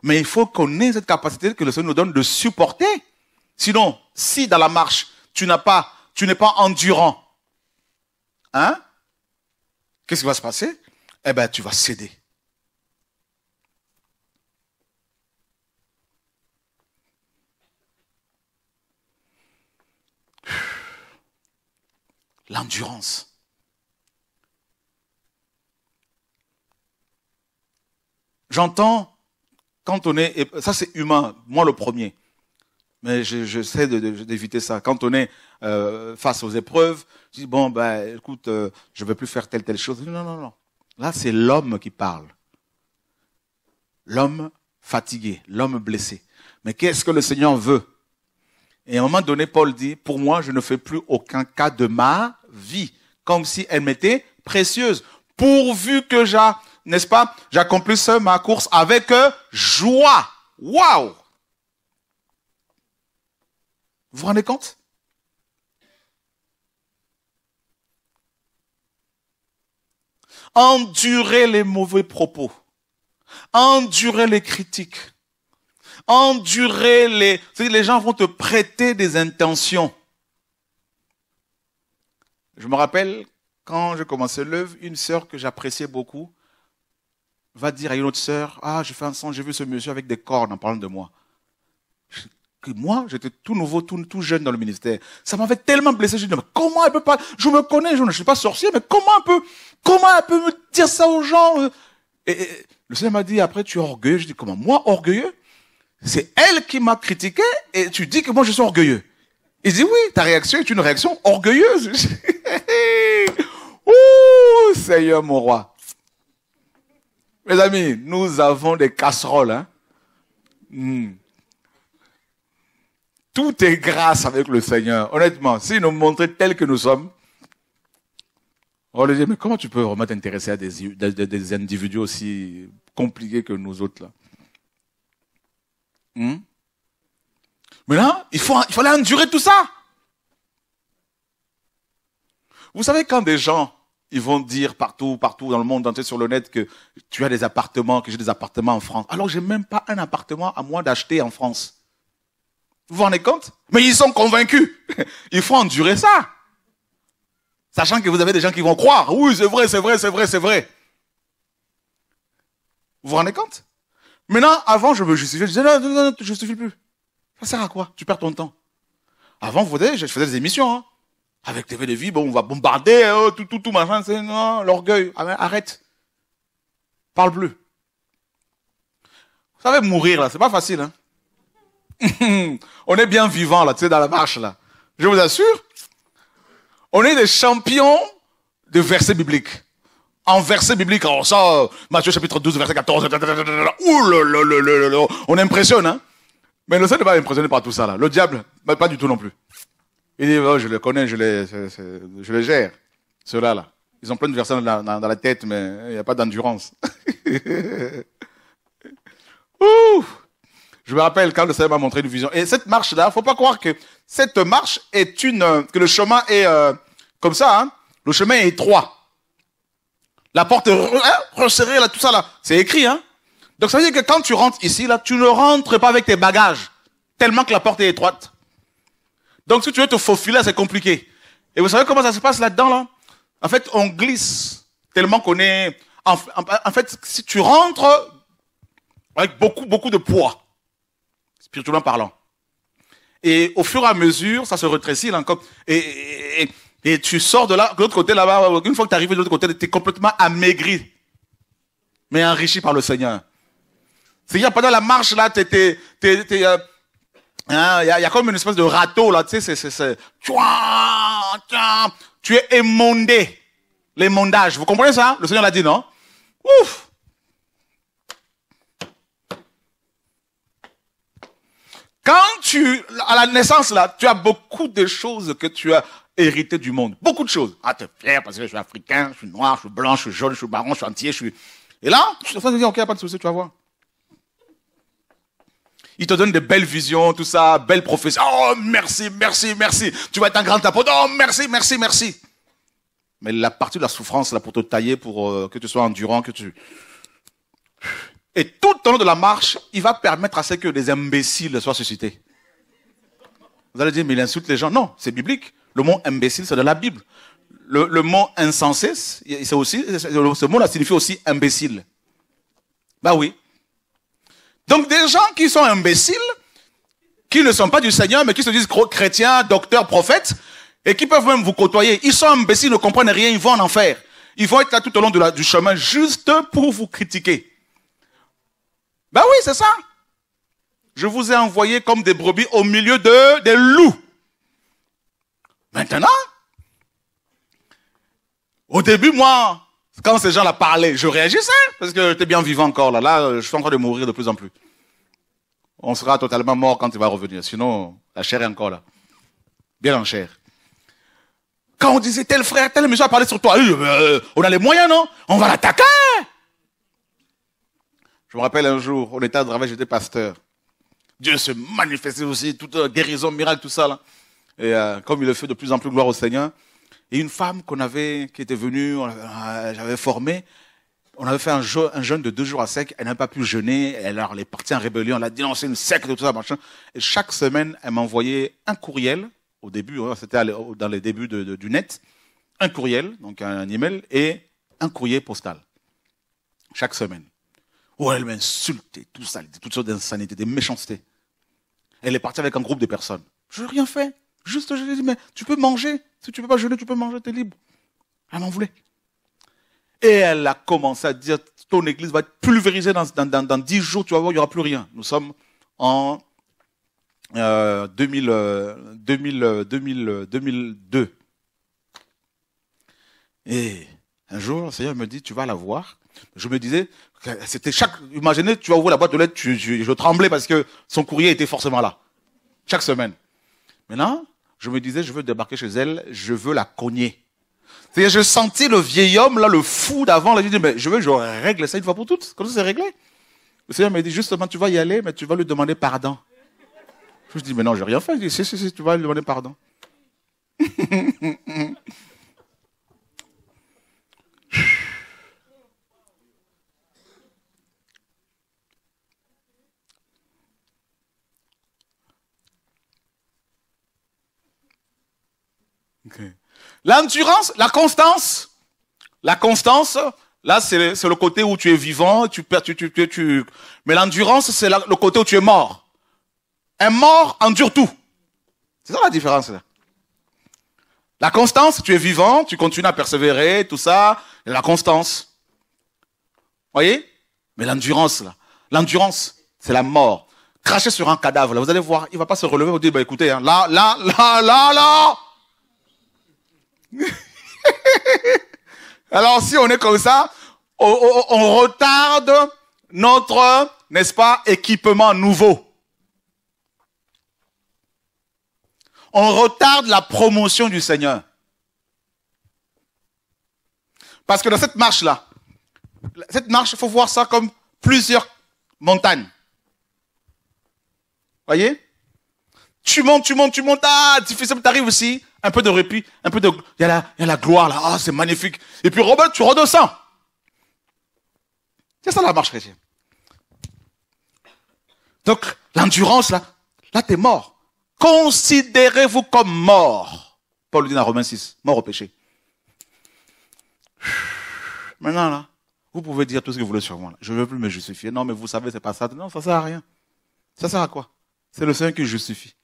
Speaker 1: Mais il faut qu'on ait cette capacité que le Seigneur nous donne de supporter. Sinon, si dans la marche, tu n'es pas endurant, hein, Qu'est-ce qui va se passer? Eh bien, tu vas céder. L'endurance. J'entends quand on est, ça c'est humain, moi le premier, mais j'essaie d'éviter ça. Quand on est euh, face aux épreuves, je dis bon ben écoute, euh, je ne vais plus faire telle telle chose. Non non non, là c'est l'homme qui parle, l'homme fatigué, l'homme blessé. Mais qu'est-ce que le Seigneur veut Et à un moment donné, Paul dit pour moi je ne fais plus aucun cas de ma vie, comme si elle m'était précieuse, pourvu que j'a n'est-ce pas, J'accomplis ma course avec euh, joie. Waouh Vous vous rendez compte Endurer les mauvais propos. Endurer les critiques. Endurer les... Les gens vont te prêter des intentions. Je me rappelle, quand je commençais l'œuvre, une sœur que j'appréciais beaucoup, va dire à une autre sœur, ah, je fais un sang, j'ai vu ce monsieur avec des cornes en parlant de moi. Que moi, j'étais tout nouveau, tout, tout, jeune dans le ministère. Ça m'avait tellement blessé. Je me dis, mais comment elle peut pas, je me connais, je ne suis pas sorcier, mais comment elle peut, comment elle peut me dire ça aux gens? Euh? Et, le Seigneur m'a dit, après, tu es orgueilleux. Je dis, comment? Moi, orgueilleux? C'est elle qui m'a critiqué et tu dis que moi, je suis orgueilleux. Il dit, oui, ta réaction est une réaction orgueilleuse. Ouh, Seigneur, mon roi. Mes amis, nous avons des casseroles. Hein? Hmm. Tout est grâce avec le Seigneur. Honnêtement, s'il nous montrait tel que nous sommes, on oh, lui dit, mais comment tu peux vraiment t'intéresser à des, individus aussi compliqués que nous autres là hmm? Mais là, il, faut, il fallait endurer tout ça. Vous savez, quand des gens ils vont dire partout, partout dans le monde entier sur le net que tu as des appartements, que j'ai des appartements en France. Alors j'ai même pas un appartement à moi d'acheter en France. Vous vous rendez compte Mais ils sont convaincus. Il faut endurer ça. Sachant que vous avez des gens qui vont croire. Oui, c'est vrai, c'est vrai, c'est vrai, c'est vrai. Vous vous rendez compte Maintenant, avant, je me justifiais. Je disais, non, non, non, je ne justifie plus. Ça sert à quoi Tu perds ton temps. Avant, vous voyez, je faisais des émissions. Hein. Avec TV de vie, bon, on va bombarder, hein, oh, tout, tout, tout, machin, c'est non, l'orgueil. Ah ben, arrête. Parle plus. Vous savez, mourir, là, c'est pas facile, hein. on est bien vivant, là, tu sais, dans la marche, là. Je vous assure. On est des champions de versets bibliques. En versets bibliques, on sort Matthieu chapitre 12, verset 14. Ouh, on impressionne, hein. Mais le Seigneur n'est pas impressionné par tout ça, là. Le diable, bah, pas du tout non plus. Il dit, oh, je le connais, je les, je les gère. Ceux-là, Ils ont plein de versions dans, la tête, mais il n'y a pas d'endurance. Ouh je me rappelle quand le Seigneur m'a montré une vision. Et cette marche-là, faut pas croire que cette marche est une, que le chemin est euh, comme ça. Hein, le chemin est étroit. La porte est hein, resserrée là, tout ça là, c'est écrit. Hein. Donc ça veut dire que quand tu rentres ici là, tu ne rentres pas avec tes bagages tellement que la porte est étroite. Donc si tu veux te faufiler, c'est compliqué. Et vous savez comment ça se passe là-dedans là En fait, on glisse tellement qu'on est. En, fait, si tu rentres avec beaucoup, beaucoup de poids, spirituellement parlant. Et au fur et à mesure, ça se rétrécit encore. Et, et, et, tu sors de là, de l'autre côté là-bas, une fois que tu arrives de l'autre côté, tu es complètement amaigri, mais enrichi par le Seigneur. C'est-à-dire, pendant la marche là, tu Hein, il y, a, comme une espèce de râteau là, tu sais, c'est... Tu es émondé. L'émondage. Vous comprenez ça Le Seigneur l'a dit, non Ouf Quand tu, à la naissance là, tu as beaucoup de choses que tu as héritées du monde. Beaucoup de choses. Ah, t'es fier parce que je suis africain, je suis noir, je suis blanc, je suis jaune, je suis marron, je suis entier, je suis... Et là, tu te dire, ok, a pas de souci, tu vas voir. Il te donne des belles visions, tout ça, belles prophéties. Oh, merci, merci, merci. Tu vas être un grand apôtre. Oh, merci, merci, merci. Mais la partie de la souffrance, là, pour te tailler, pour euh, que tu sois endurant, que tu... Et tout au long de la marche, il va permettre à ce que des imbéciles soient suscités. Vous allez dire, mais il insulte les gens. Non, c'est biblique. Le mot imbécile, c'est de la Bible. Le, mot insensé, c'est aussi, ce mot-là signifie aussi imbécile. Bah oui, donc des gens qui sont imbéciles, qui ne sont pas du Seigneur, mais qui se disent chrétiens, docteurs, prophètes, et qui peuvent même vous côtoyer. Ils sont imbéciles, ne comprennent rien, ils vont en enfer. Ils vont être là tout au long du chemin juste pour vous critiquer. Ben oui, c'est ça. Je vous ai envoyé comme des brebis au milieu de, des loups. Maintenant, au début, moi, quand ces gens-là parlaient, je réagissais, parce que j'étais bien vivant encore, là. Là, je suis en train de mourir de plus en plus. On sera totalement mort quand il va revenir. Sinon, la chair est encore là. Bien en chair. Quand on disait tel frère, tel monsieur a parlé sur toi, euh, on a les moyens, non On va l'attaquer Je me rappelle un jour, on était de travail, j'étais pasteur. Dieu se manifestait aussi, toute guérison, miracle, tout ça. Là. Et euh, comme il le fait de plus en plus gloire au Seigneur, et une femme qu'on avait, qui était venue, j'avais formé, on avait fait un, un, jeûne de deux jours à sec, elle n'a pas pu jeûner, elle, est partie en rébellion, elle a dénoncé une secte, tout ça, machin. Et chaque semaine, elle m'envoyait un courriel, au début, hein, c'était dans les débuts du net, un courriel, donc un email, et un courrier postal. Chaque semaine. Où oh, elle m'insultait, tout ça, toutes sortes d'insanités, des méchancetés. Elle est partie avec un groupe de personnes. Je n'ai rien fait. Juste, je lui ai dit, mais tu peux manger. Si tu ne peux pas jeûner, tu peux manger, tu es libre. Elle m'en voulait. Et elle a commencé à dire, ton église va être pulvérisée dans, dans, jours, tu vas voir, il n'y aura plus rien. Nous sommes en 2002. Euh, euh, euh, Et un jour, le Seigneur me dit, tu vas la voir. Je me disais, c'était chaque, imaginez, tu vas ouvrir la boîte de lettres, je, je tremblais parce que son courrier était forcément là. Chaque semaine. Maintenant, je me disais, je veux débarquer chez elle, je veux la cogner. je sentis le vieil homme, là, le fou d'avant, là, je dis, mais je veux, je règle ça une fois pour toutes. Comme ça, c'est réglé. Le Seigneur m'a dit, justement, tu vas y aller, mais tu vas lui demander pardon. Je dis, mais non, j'ai rien fait. Je dit, si, si, si, tu vas lui demander pardon. L'endurance, la constance. La constance, là, c'est le, côté où tu es vivant, tu perds, tu, tu, tu, Mais l'endurance, c'est le côté où tu es mort. Un mort endure tout. C'est ça la différence, La constance, tu es vivant, tu continues à persévérer, tout ça. la constance. Voyez Mais l'endurance, là. L'endurance, c'est la mort. Cracher sur un cadavre, là, vous allez voir, il va pas se relever, vous dites, bah écoutez, hein, là, là, là, là, là, Alors si on est comme ça, on, retarde notre, n'est-ce pas, équipement nouveau. On retarde la promotion du Seigneur. Parce que dans cette marche-là, cette marche, il faut voir ça comme plusieurs montagnes. Voyez tu montes, tu montes, tu montes. Ah, difficile, fais arrives aussi. Un peu de répit, un peu de. Il y, a la, gloire là. Ah, c'est magnifique. Et puis, Robert, tu redescends. C'est ça la marche chrétienne. Donc, l'endurance là, là, tu es mort. Considérez-vous comme mort. Paul le dit dans Romains 6, mort au péché. Maintenant là, vous pouvez dire tout ce que vous voulez sur moi. Je ne veux plus me justifier. Non, mais vous savez, c'est pas ça. Non, ça sert à rien. Ça sert à quoi C'est le Seigneur qui justifie.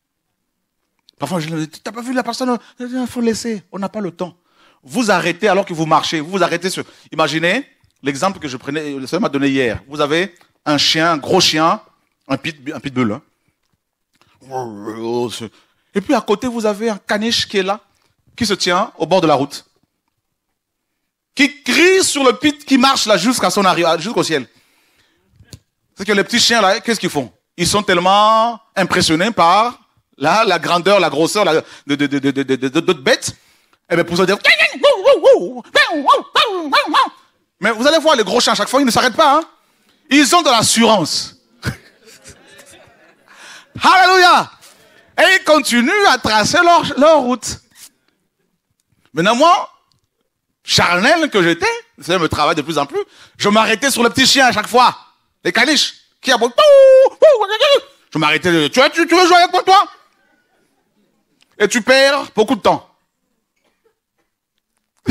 Speaker 1: Enfin, je tu t'as pas vu la personne hein? Il faut laisser, on n'a pas le temps. Vous arrêtez alors que vous marchez, vous vous arrêtez sur... Imaginez l'exemple que je prenais, le Seigneur m'a donné hier. Vous avez un chien, un gros chien, un, pit, un pitbull. Hein. Et puis à côté, vous avez un caniche qui est là, qui se tient au bord de la route. Qui crie sur le pit, qui marche là jusqu'à son arrivée, jusqu'au ciel. C'est que les petits chiens là, qu'est-ce qu'ils font Ils sont tellement impressionnés par là, la grandeur, la grosseur la, de, de, de, de, d'autres bêtes, et eh bien pour se dire... Mais vous allez voir, les gros chiens, à chaque fois, ils ne s'arrêtent pas. Hein. ils ont de l'assurance. Hallelujah! Et ils continuent à tracer leur, leur route. Maintenant, moi, charnel que j'étais, ça me travaille de plus en plus, je m'arrêtais sur le petit chien à chaque fois, les caliches. qui aboient. Je m'arrêtais, tu, tu veux jouer avec moi, toi et tu perds beaucoup de temps.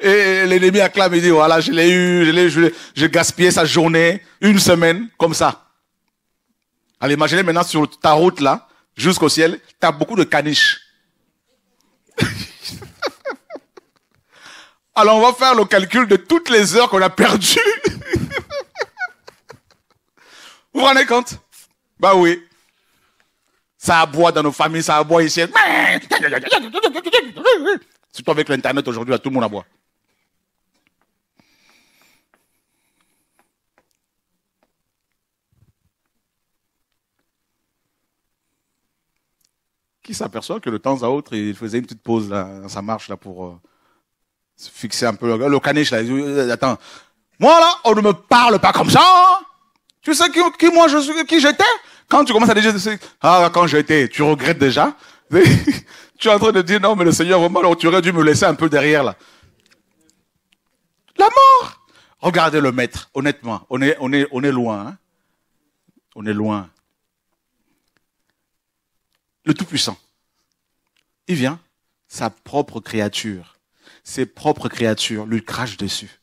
Speaker 1: et l'ennemi acclame et dit, voilà, je l'ai eu, je l'ai gaspillé sa journée, une semaine, comme ça. Allez, imaginez maintenant sur ta route là, jusqu'au ciel, tu as beaucoup de caniches. Alors on va faire le calcul de toutes les heures qu'on a perdues. vous vous rendez compte Bah oui. Ça aboie dans nos familles, ça aboie ici. Surtout avec l'Internet aujourd'hui, tout le monde aboie. Qui s'aperçoit que de temps à autre, il faisait une petite pause dans sa marche là pour euh, se fixer un peu le, caniche là. Euh, attends, moi là, on ne me parle pas comme ça. Hein. tu sais qui moi je suis, qui j'étais quand tu commences à dire, ah, quand été, tu regrettes déjà. tu es en train de dire, non, mais le Seigneur, vraiment, tu aurais dû me laisser un peu derrière là. La mort Regardez le maître, honnêtement, on est, on est, on est loin. Hein on est loin. Le Tout-Puissant, il vient, sa propre créature, ses propres créatures lui crachent dessus.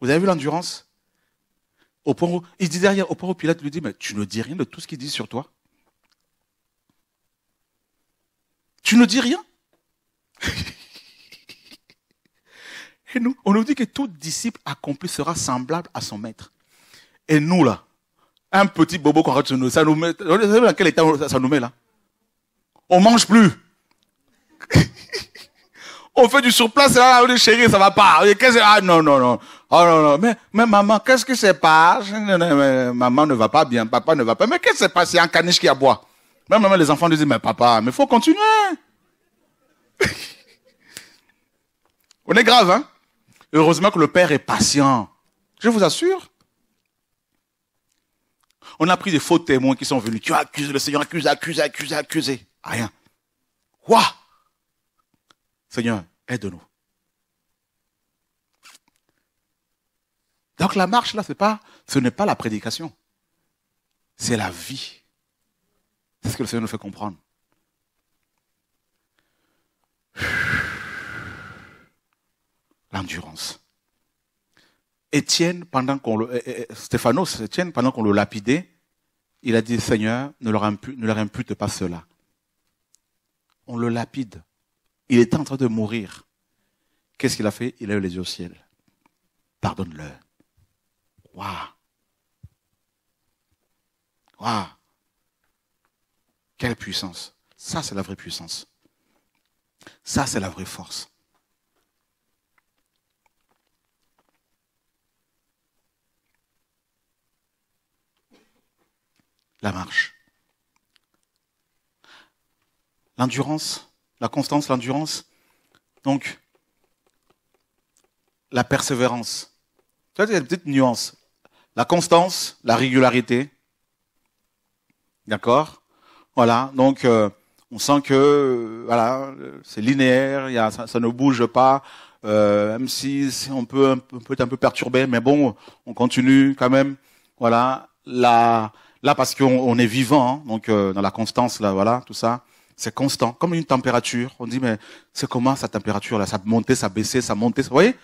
Speaker 1: Vous avez vu l'endurance au il dit derrière, au point où Pilate lui dit, mais tu ne dis rien de tout ce qu'il dit sur toi. Tu ne dis rien. Et nous, on nous dit que tout disciple accompli sera semblable à son maître. Et nous, là, un petit bobo qu'on nous, ça nous met, dans quel état ça nous met là? On mange plus. On fait du surplace, et là, on dit, chérie, ça va pas. Ah non, non, non. Oh non, non. Mais, mais maman, qu'est-ce qui se passe Maman ne va pas bien, papa ne va pas. Mais qu'est-ce qui se passe Il un caniche qui aboie. Même, maman les enfants disent, mais papa, mais faut continuer. on est grave, hein Heureusement que le père est patient. Je vous assure. On a pris des faux témoins qui sont venus. Tu accuses le Seigneur, accuse, accuse, accuse, accuse. Rien. Quoi Seigneur, aide-nous. Donc la marche, là, ce n'est pas la prédication. C'est la vie. C'est ce que le Seigneur nous fait comprendre. L'endurance. Étienne, pendant qu'on le, eh, eh, eh, Stéphanos, pendant qu'on le lapidait, il a dit, Seigneur, ne leur impute pas cela. On le lapide. Il était en train de mourir. Qu'est-ce qu'il a fait Il a eu les yeux au ciel. Pardonne-le. Waouh Waouh Quelle puissance Ça, c'est la vraie puissance. Ça, c'est la vraie force. La marche. L'endurance, la constance, l'endurance. Donc, la persévérance. Tu vois, il y a une petite nuance. La constance, la régularité. D'accord Voilà, donc euh, on sent que euh, voilà, c'est linéaire, y ça, ne bouge pas, euh, même si on peut, peut être un peu perturbé, mais bon, on continue quand même. Voilà, là, là parce qu'on est vivant, hein. donc dans la constance, là, voilà, tout ça. C'est constant, comme une température. On dit, mais c'est comment sa température là Ça montait, ça baissait, ça montait. Vous voyez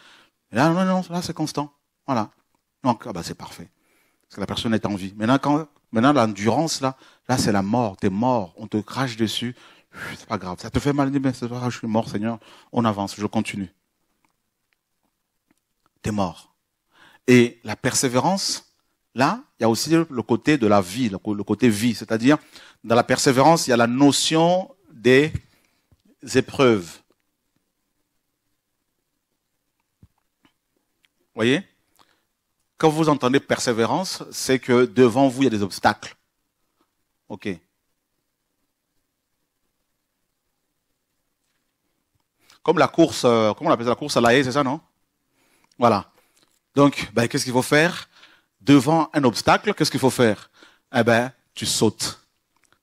Speaker 1: Là, non, non, là, c'est constant. Voilà. Donc, ah bah, c'est parfait. Parce que la personne est en vie. Maintenant, quand, maintenant, l'endurance, là, là, c'est la mort. T'es mort. On te crache dessus. C'est pas grave. Ça te fait mal. Mais c'est pas je suis mort, Seigneur. On avance. Je continue. T'es mort. Et la persévérance, Là, il y a aussi le côté de la vie, le côté vie, c'est-à-dire dans la persévérance, il y a la notion des épreuves. Vous voyez Quand vous entendez persévérance, c'est que devant vous, il y a des obstacles. OK. Comme la course, euh, comment on appelle ça, la course à la haie, c'est ça, non Voilà. Donc, ben, qu'est-ce qu'il faut faire devant un obstacle, qu'est-ce qu'il faut faire Eh ben, tu sautes.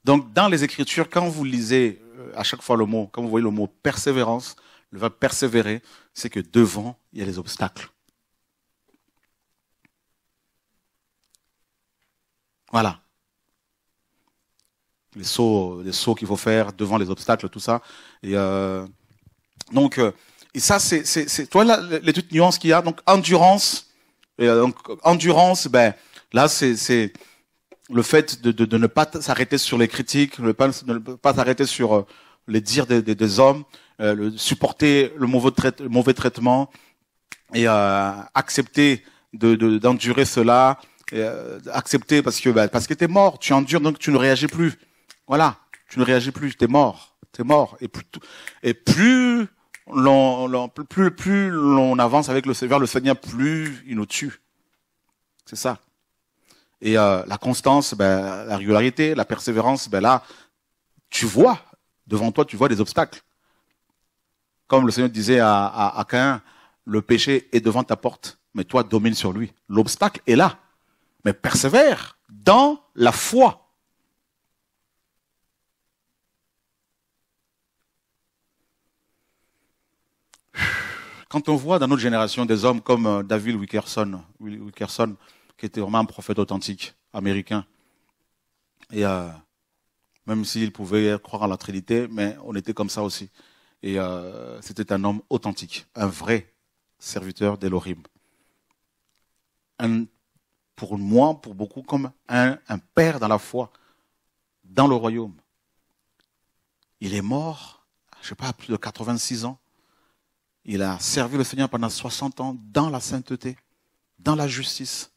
Speaker 1: Donc, dans les Écritures, quand vous lisez euh, à chaque fois le mot, quand vous voyez le mot persévérance, le verbe persévérer, c'est que devant, il y a les obstacles. Voilà. Les sauts, les sauts qu'il faut faire devant les obstacles, tout ça. Et euh, donc, euh, et ça, c'est, toi, les toutes nuances qu'il y a. Donc, endurance, et euh, donc, endurance, ben, là, c'est le fait de, de, de ne pas s'arrêter sur les critiques, ne ne pas s'arrêter sur euh, les dires des, des, hommes, euh, le, supporter le mauvais, mauvais traitement et euh, accepter d'endurer de, cela, et, euh, accepter parce que ben, parce que t'es mort, tu endures donc tu ne réagis plus. Voilà, tu ne réagis plus, t'es mort, t'es mort. Et plus, et plus plus, plus l'on avance avec le, sévère, le Seigneur, plus il nous tue. C'est ça. Et euh, la constance, ben, la régularité, la persévérance, ben là, tu vois, devant toi, tu vois des obstacles. Comme le Seigneur disait à, à, le péché est devant ta porte, mais toi domine sur lui. L'obstacle est là, mais persévère dans la foi. Quand on voit dans notre génération des hommes comme euh, David Wickerson, qui était vraiment un prophète authentique américain, et euh, même s'il pouvait croire à la Trinité, mais on était comme ça aussi. Et euh, c'était un homme authentique, un vrai serviteur d'Elohim. pour moi, pour beaucoup, comme un, un père dans la foi, dans le royaume. Il est mort, je ne sais pas, à plus de 86 ans. Il a servi le Seigneur pendant 60 ans dans la sainteté, dans la justice.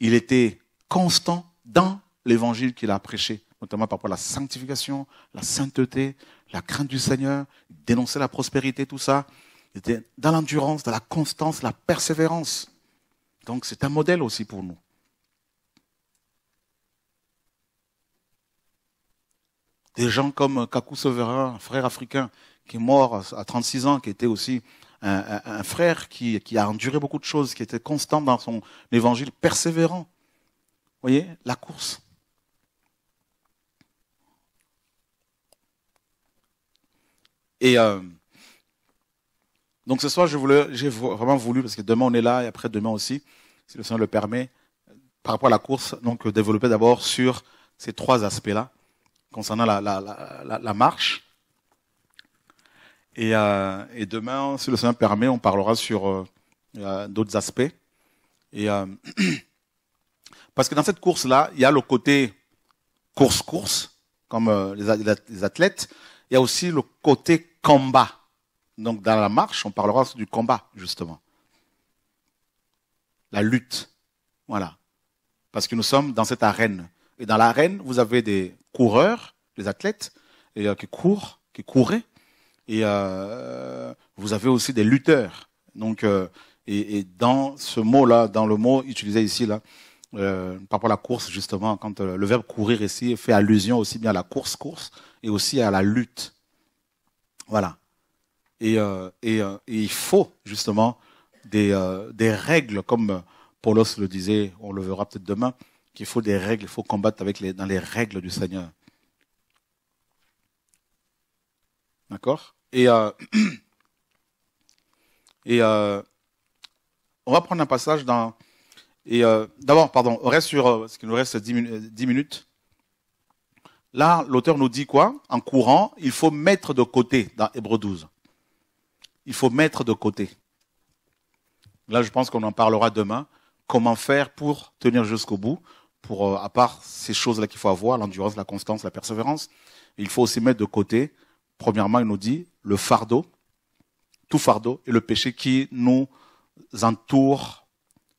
Speaker 1: Il était constant dans l'évangile qu'il a prêché, notamment par rapport à la sanctification, la sainteté, la crainte du Seigneur, dénoncer la prospérité, tout ça. Il était dans l'endurance, dans la constance, la persévérance. Donc c'est un modèle aussi pour nous. des gens comme Kaku Severa, un frère africain qui est mort à 36 ans, qui était aussi un, frère qui, qui, a enduré beaucoup de choses, qui était constant dans son évangile, persévérant. Vous voyez, la course. Et euh, donc ce soir, j'ai vraiment voulu, parce que demain on est là et après demain aussi, si le Seigneur le permet, par rapport à la course, donc euh, développer d'abord sur ces trois aspects-là concernant la, marche. Euh, et, demain, si le Seigneur permet, on parlera sur euh, d'autres aspects. Et, euh, parce que dans cette course-là, il y a le côté course-course, comme les athlètes. Il y a aussi le côté combat. Donc dans la marche, on parlera du combat, justement. La lutte. Voilà. Parce que nous sommes dans cette arène. Et dans l'arène, vous avez des coureurs, les athlètes, et, euh, qui courent, qui couraient. Et euh, vous avez aussi des lutteurs. Donc, euh, et, dans ce mot-là, dans le mot utilisé ici, là, par rapport à la course, justement, quand le verbe courir ici fait allusion aussi bien à la course, course, et aussi à la lutte. Voilà. Et, il faut, justement, des, des règles, comme Paulos le disait, on le verra peut-être demain, qu'il faut des règles, il faut combattre avec les, dans les règles du Seigneur. D'accord Et, euh, euh, on va prendre un passage dans... Et euh, d'abord, pardon, on reste sur ce qu'il nous reste 10 minutes. Là, l'auteur nous dit quoi En courant, il faut mettre de côté dans Hébreu 12. Il faut mettre de côté. Là, je pense qu'on en parlera demain. Comment faire pour tenir jusqu'au bout pour, euh, à part ces choses-là qu'il faut avoir, l'endurance, la constance, la persévérance, il faut aussi mettre de côté, premièrement, il nous dit, le fardeau, tout fardeau, et le péché qui nous entoure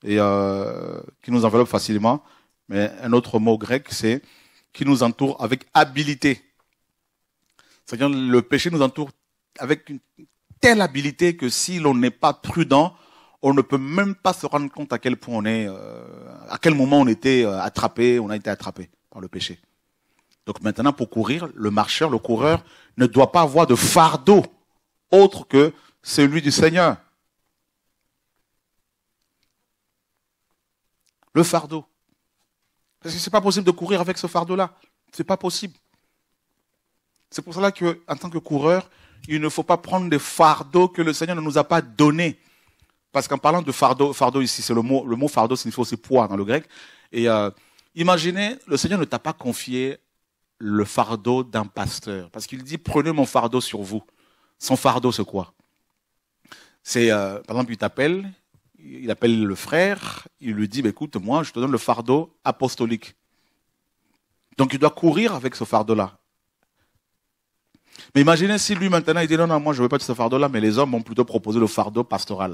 Speaker 1: et euh, qui nous enveloppe facilement. Mais un autre mot grec, c'est qui nous entoure avec habilité. C'est-à-dire le péché nous entoure avec une telle habilité que si l'on n'est pas prudent, on ne peut même pas se rendre compte à quel point on est, euh, à quel moment on était euh, attrapé, on a été attrapé par le péché. Donc maintenant, pour courir, le marcheur, le coureur, ne doit pas avoir de fardeau autre que celui du Seigneur. Le fardeau. Parce que c'est pas possible de courir avec ce fardeau-là. C'est pas possible. C'est pour cela que, en tant que coureur, il ne faut pas prendre des fardeaux que le Seigneur ne nous a pas donnés. Parce qu'en parlant de fardeau, ici, c'est le mot, le mot fardeau signifie aussi poids dans le grec. Et euh, imaginez, le Seigneur ne t'a pas confié le fardeau d'un pasteur. Parce qu'il dit, prenez mon fardeau sur vous. Son fardeau, c'est quoi C'est, euh, par exemple, il t'appelle, il appelle le frère, il lui dit, bah, écoute, moi, je te donne le fardeau apostolique. Donc il doit courir avec ce fardeau-là. Mais imaginez si lui maintenant il dit non, non, moi je ne veux pas de ce fardeau-là, mais les hommes ont plutôt proposé le fardeau pastoral.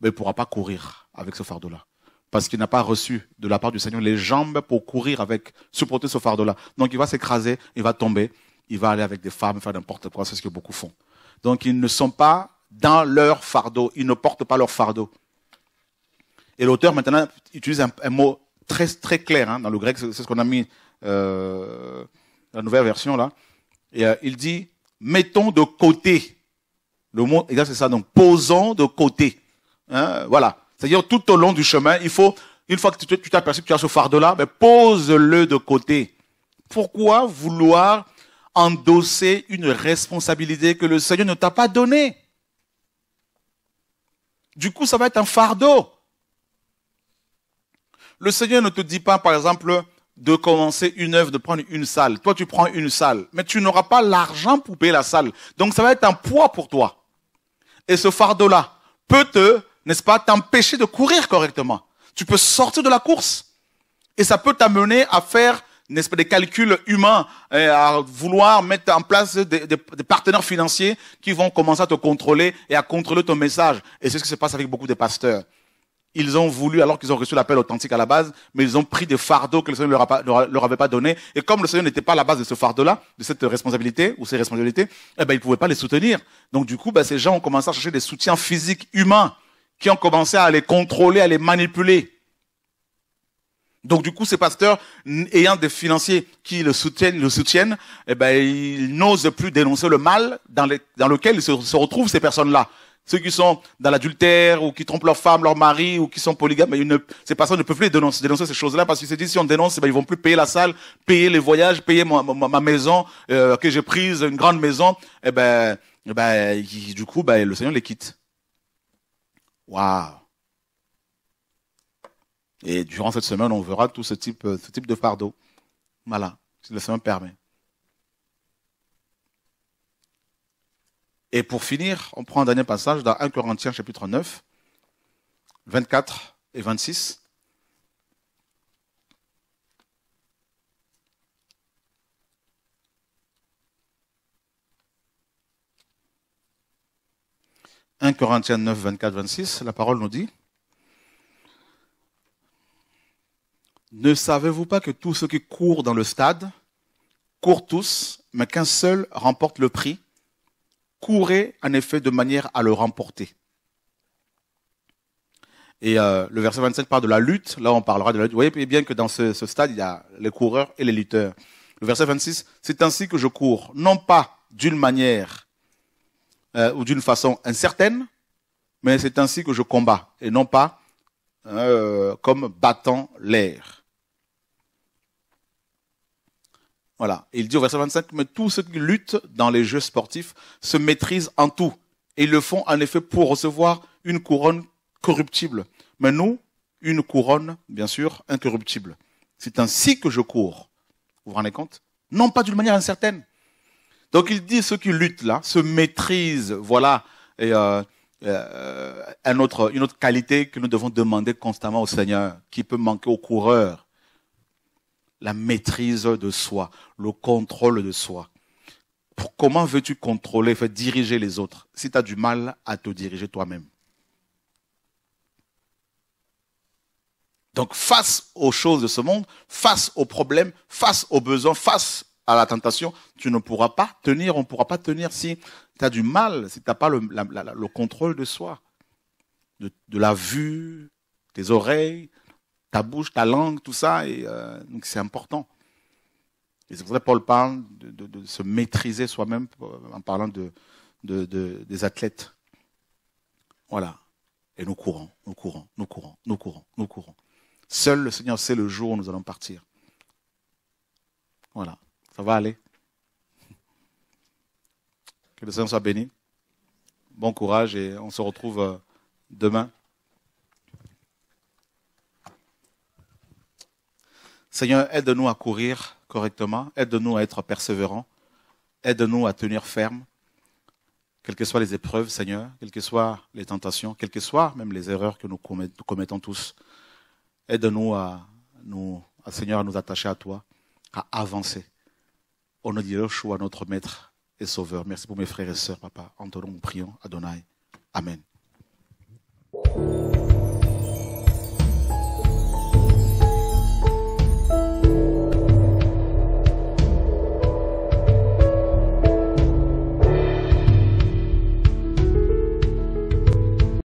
Speaker 1: Mais il ne pourra pas courir avec ce fardeau-là. Parce qu'il n'a pas reçu de la part du Seigneur les jambes pour courir avec, supporter ce fardeau-là. Donc il va s'écraser, il va tomber, il va aller avec des femmes, faire n'importe quoi, c'est ce que beaucoup font. Donc ils ne sont pas dans leur fardeau, ils ne portent pas leur fardeau. Et l'auteur maintenant utilise un, mot très très clair hein. dans le grec, c'est ce qu'on a mis euh, la nouvelle version là. Et euh, il dit mettons de côté. Le mot exact, c'est ça. Donc, posons de côté. Hein, voilà. C'est-à-dire, tout au long du chemin, il faut, une fois que tu t'aperçois que tu as ce fardeau-là, mais ben, pose-le de côté. Pourquoi vouloir endosser une responsabilité que le Seigneur ne t'a pas donnée Du coup, ça va être un fardeau. Le Seigneur ne te dit pas, par exemple, de commencer une œuvre, de prendre une salle. Toi, tu prends une salle, mais tu n'auras pas l'argent pour payer la salle. Donc, ça va être un poids pour toi. Et ce fardeau-là peut te, n'est-ce pas, t'empêcher de courir correctement. Tu peux sortir de la course. Et ça peut t'amener à faire, n'est-ce pas, des calculs humains, et à vouloir mettre en place des partenaires financiers qui vont commencer à te contrôler et à contrôler ton message. Et c'est ce qui se passe avec beaucoup de pasteurs ils ont voulu, alors qu'ils ont reçu l'appel authentique à la base, mais ils ont pris des fardeaux que le Seigneur ne leur, avait pas donné. Et comme le Seigneur n'était pas à la base de ce fardeau-là, de cette responsabilité ou ces responsabilités, eh ben, ils ne pouvaient pas les soutenir. Donc du coup, ben, ces gens ont commencé à chercher des soutiens physiques humains qui ont commencé à les contrôler, à les manipuler. Donc du coup, ces pasteurs, ayant des financiers qui le soutiennent, le soutiennent eh ben, ils n'osent plus dénoncer le mal dans, lequel se retrouvent ces personnes-là. Ceux qui sont dans l'adultère ou qui trompent leur femme, leur mari ou qui sont polygames, ces personnes ne peuvent plus dénoncer, dénoncer ces choses-là parce qu'ils se disent si on dénonce, eh ben, ils vont plus payer la salle, payer les voyages, payer ma, ma, maison euh, que j'ai prise, une grande maison. Et eh ben, eh ben du coup, ben, le Seigneur les quitte. Waouh Et durant cette semaine, on verra tout ce type, ce type de fardeau. Voilà, si le Seigneur permet. Et pour finir, on prend un dernier passage dans 1 Corinthiens chapitre 9, 24 et 26. « 1 Corinthiens 9, 24, 26 », la parole nous dit « Ne savez-vous pas que tous ceux qui courent dans le stade courent tous, mais qu'un seul remporte le prix courait en effet de manière à le remporter. Et euh, le verset 25 parle de la lutte. Là, on parlera de la lutte. Vous voyez bien que dans ce, stade, il y a les coureurs et les lutteurs. Le verset 26, c'est ainsi que je cours, non pas d'une manière euh, ou d'une façon incertaine, mais c'est ainsi que je combats, et non pas euh, comme battant l'air. Voilà. Il dit au verset 25, mais tous ceux qui luttent dans les jeux sportifs se maîtrisent en tout. Et ils le font en effet pour recevoir une couronne corruptible. Mais nous, une couronne, bien sûr, incorruptible. C'est ainsi que je cours. Vous vous rendez compte Non pas d'une manière incertaine. Donc il dit ceux qui luttent là se maîtrisent. Voilà. Et euh, euh, une autre qualité que nous devons demander constamment au Seigneur, qui peut manquer aux coureurs la maîtrise de soi, le contrôle de soi. Pour comment veux-tu contrôler, faire diriger les autres si tu as du mal à te diriger toi-même Donc face aux choses de ce monde, face aux problèmes, face aux besoins, face à la tentation, tu ne pourras pas tenir, on ne pourra pas tenir si tu as du mal, si tu n'as pas le, contrôle de soi, de, de la vue, tes oreilles, ta bouche, ta langue, tout ça. Et, euh, donc c'est important. Et c'est vrai, Paul parle de, se maîtriser soi-même euh, en parlant de, des athlètes. Voilà. Et nous courons, nous courons, nous courons, nous courons, nous courons. Seul le Seigneur sait le jour où nous allons partir. Voilà. Ça va aller. Que le Seigneur soit béni. Bon courage et on se retrouve euh, demain. Seigneur, aide-nous à courir correctement, aide-nous à être persévérants, aide-nous à tenir ferme, quelles que soient les épreuves, Seigneur, quelles que soient les tentations, quelles que soient même les erreurs que nous commettons tous. Aide-nous à nous, Seigneur, à nous attacher à toi, à avancer. Au nom de à notre Maître et Sauveur. Merci pour mes frères et sœurs, Papa. En ton nom, nous prions. Adonai. Amen.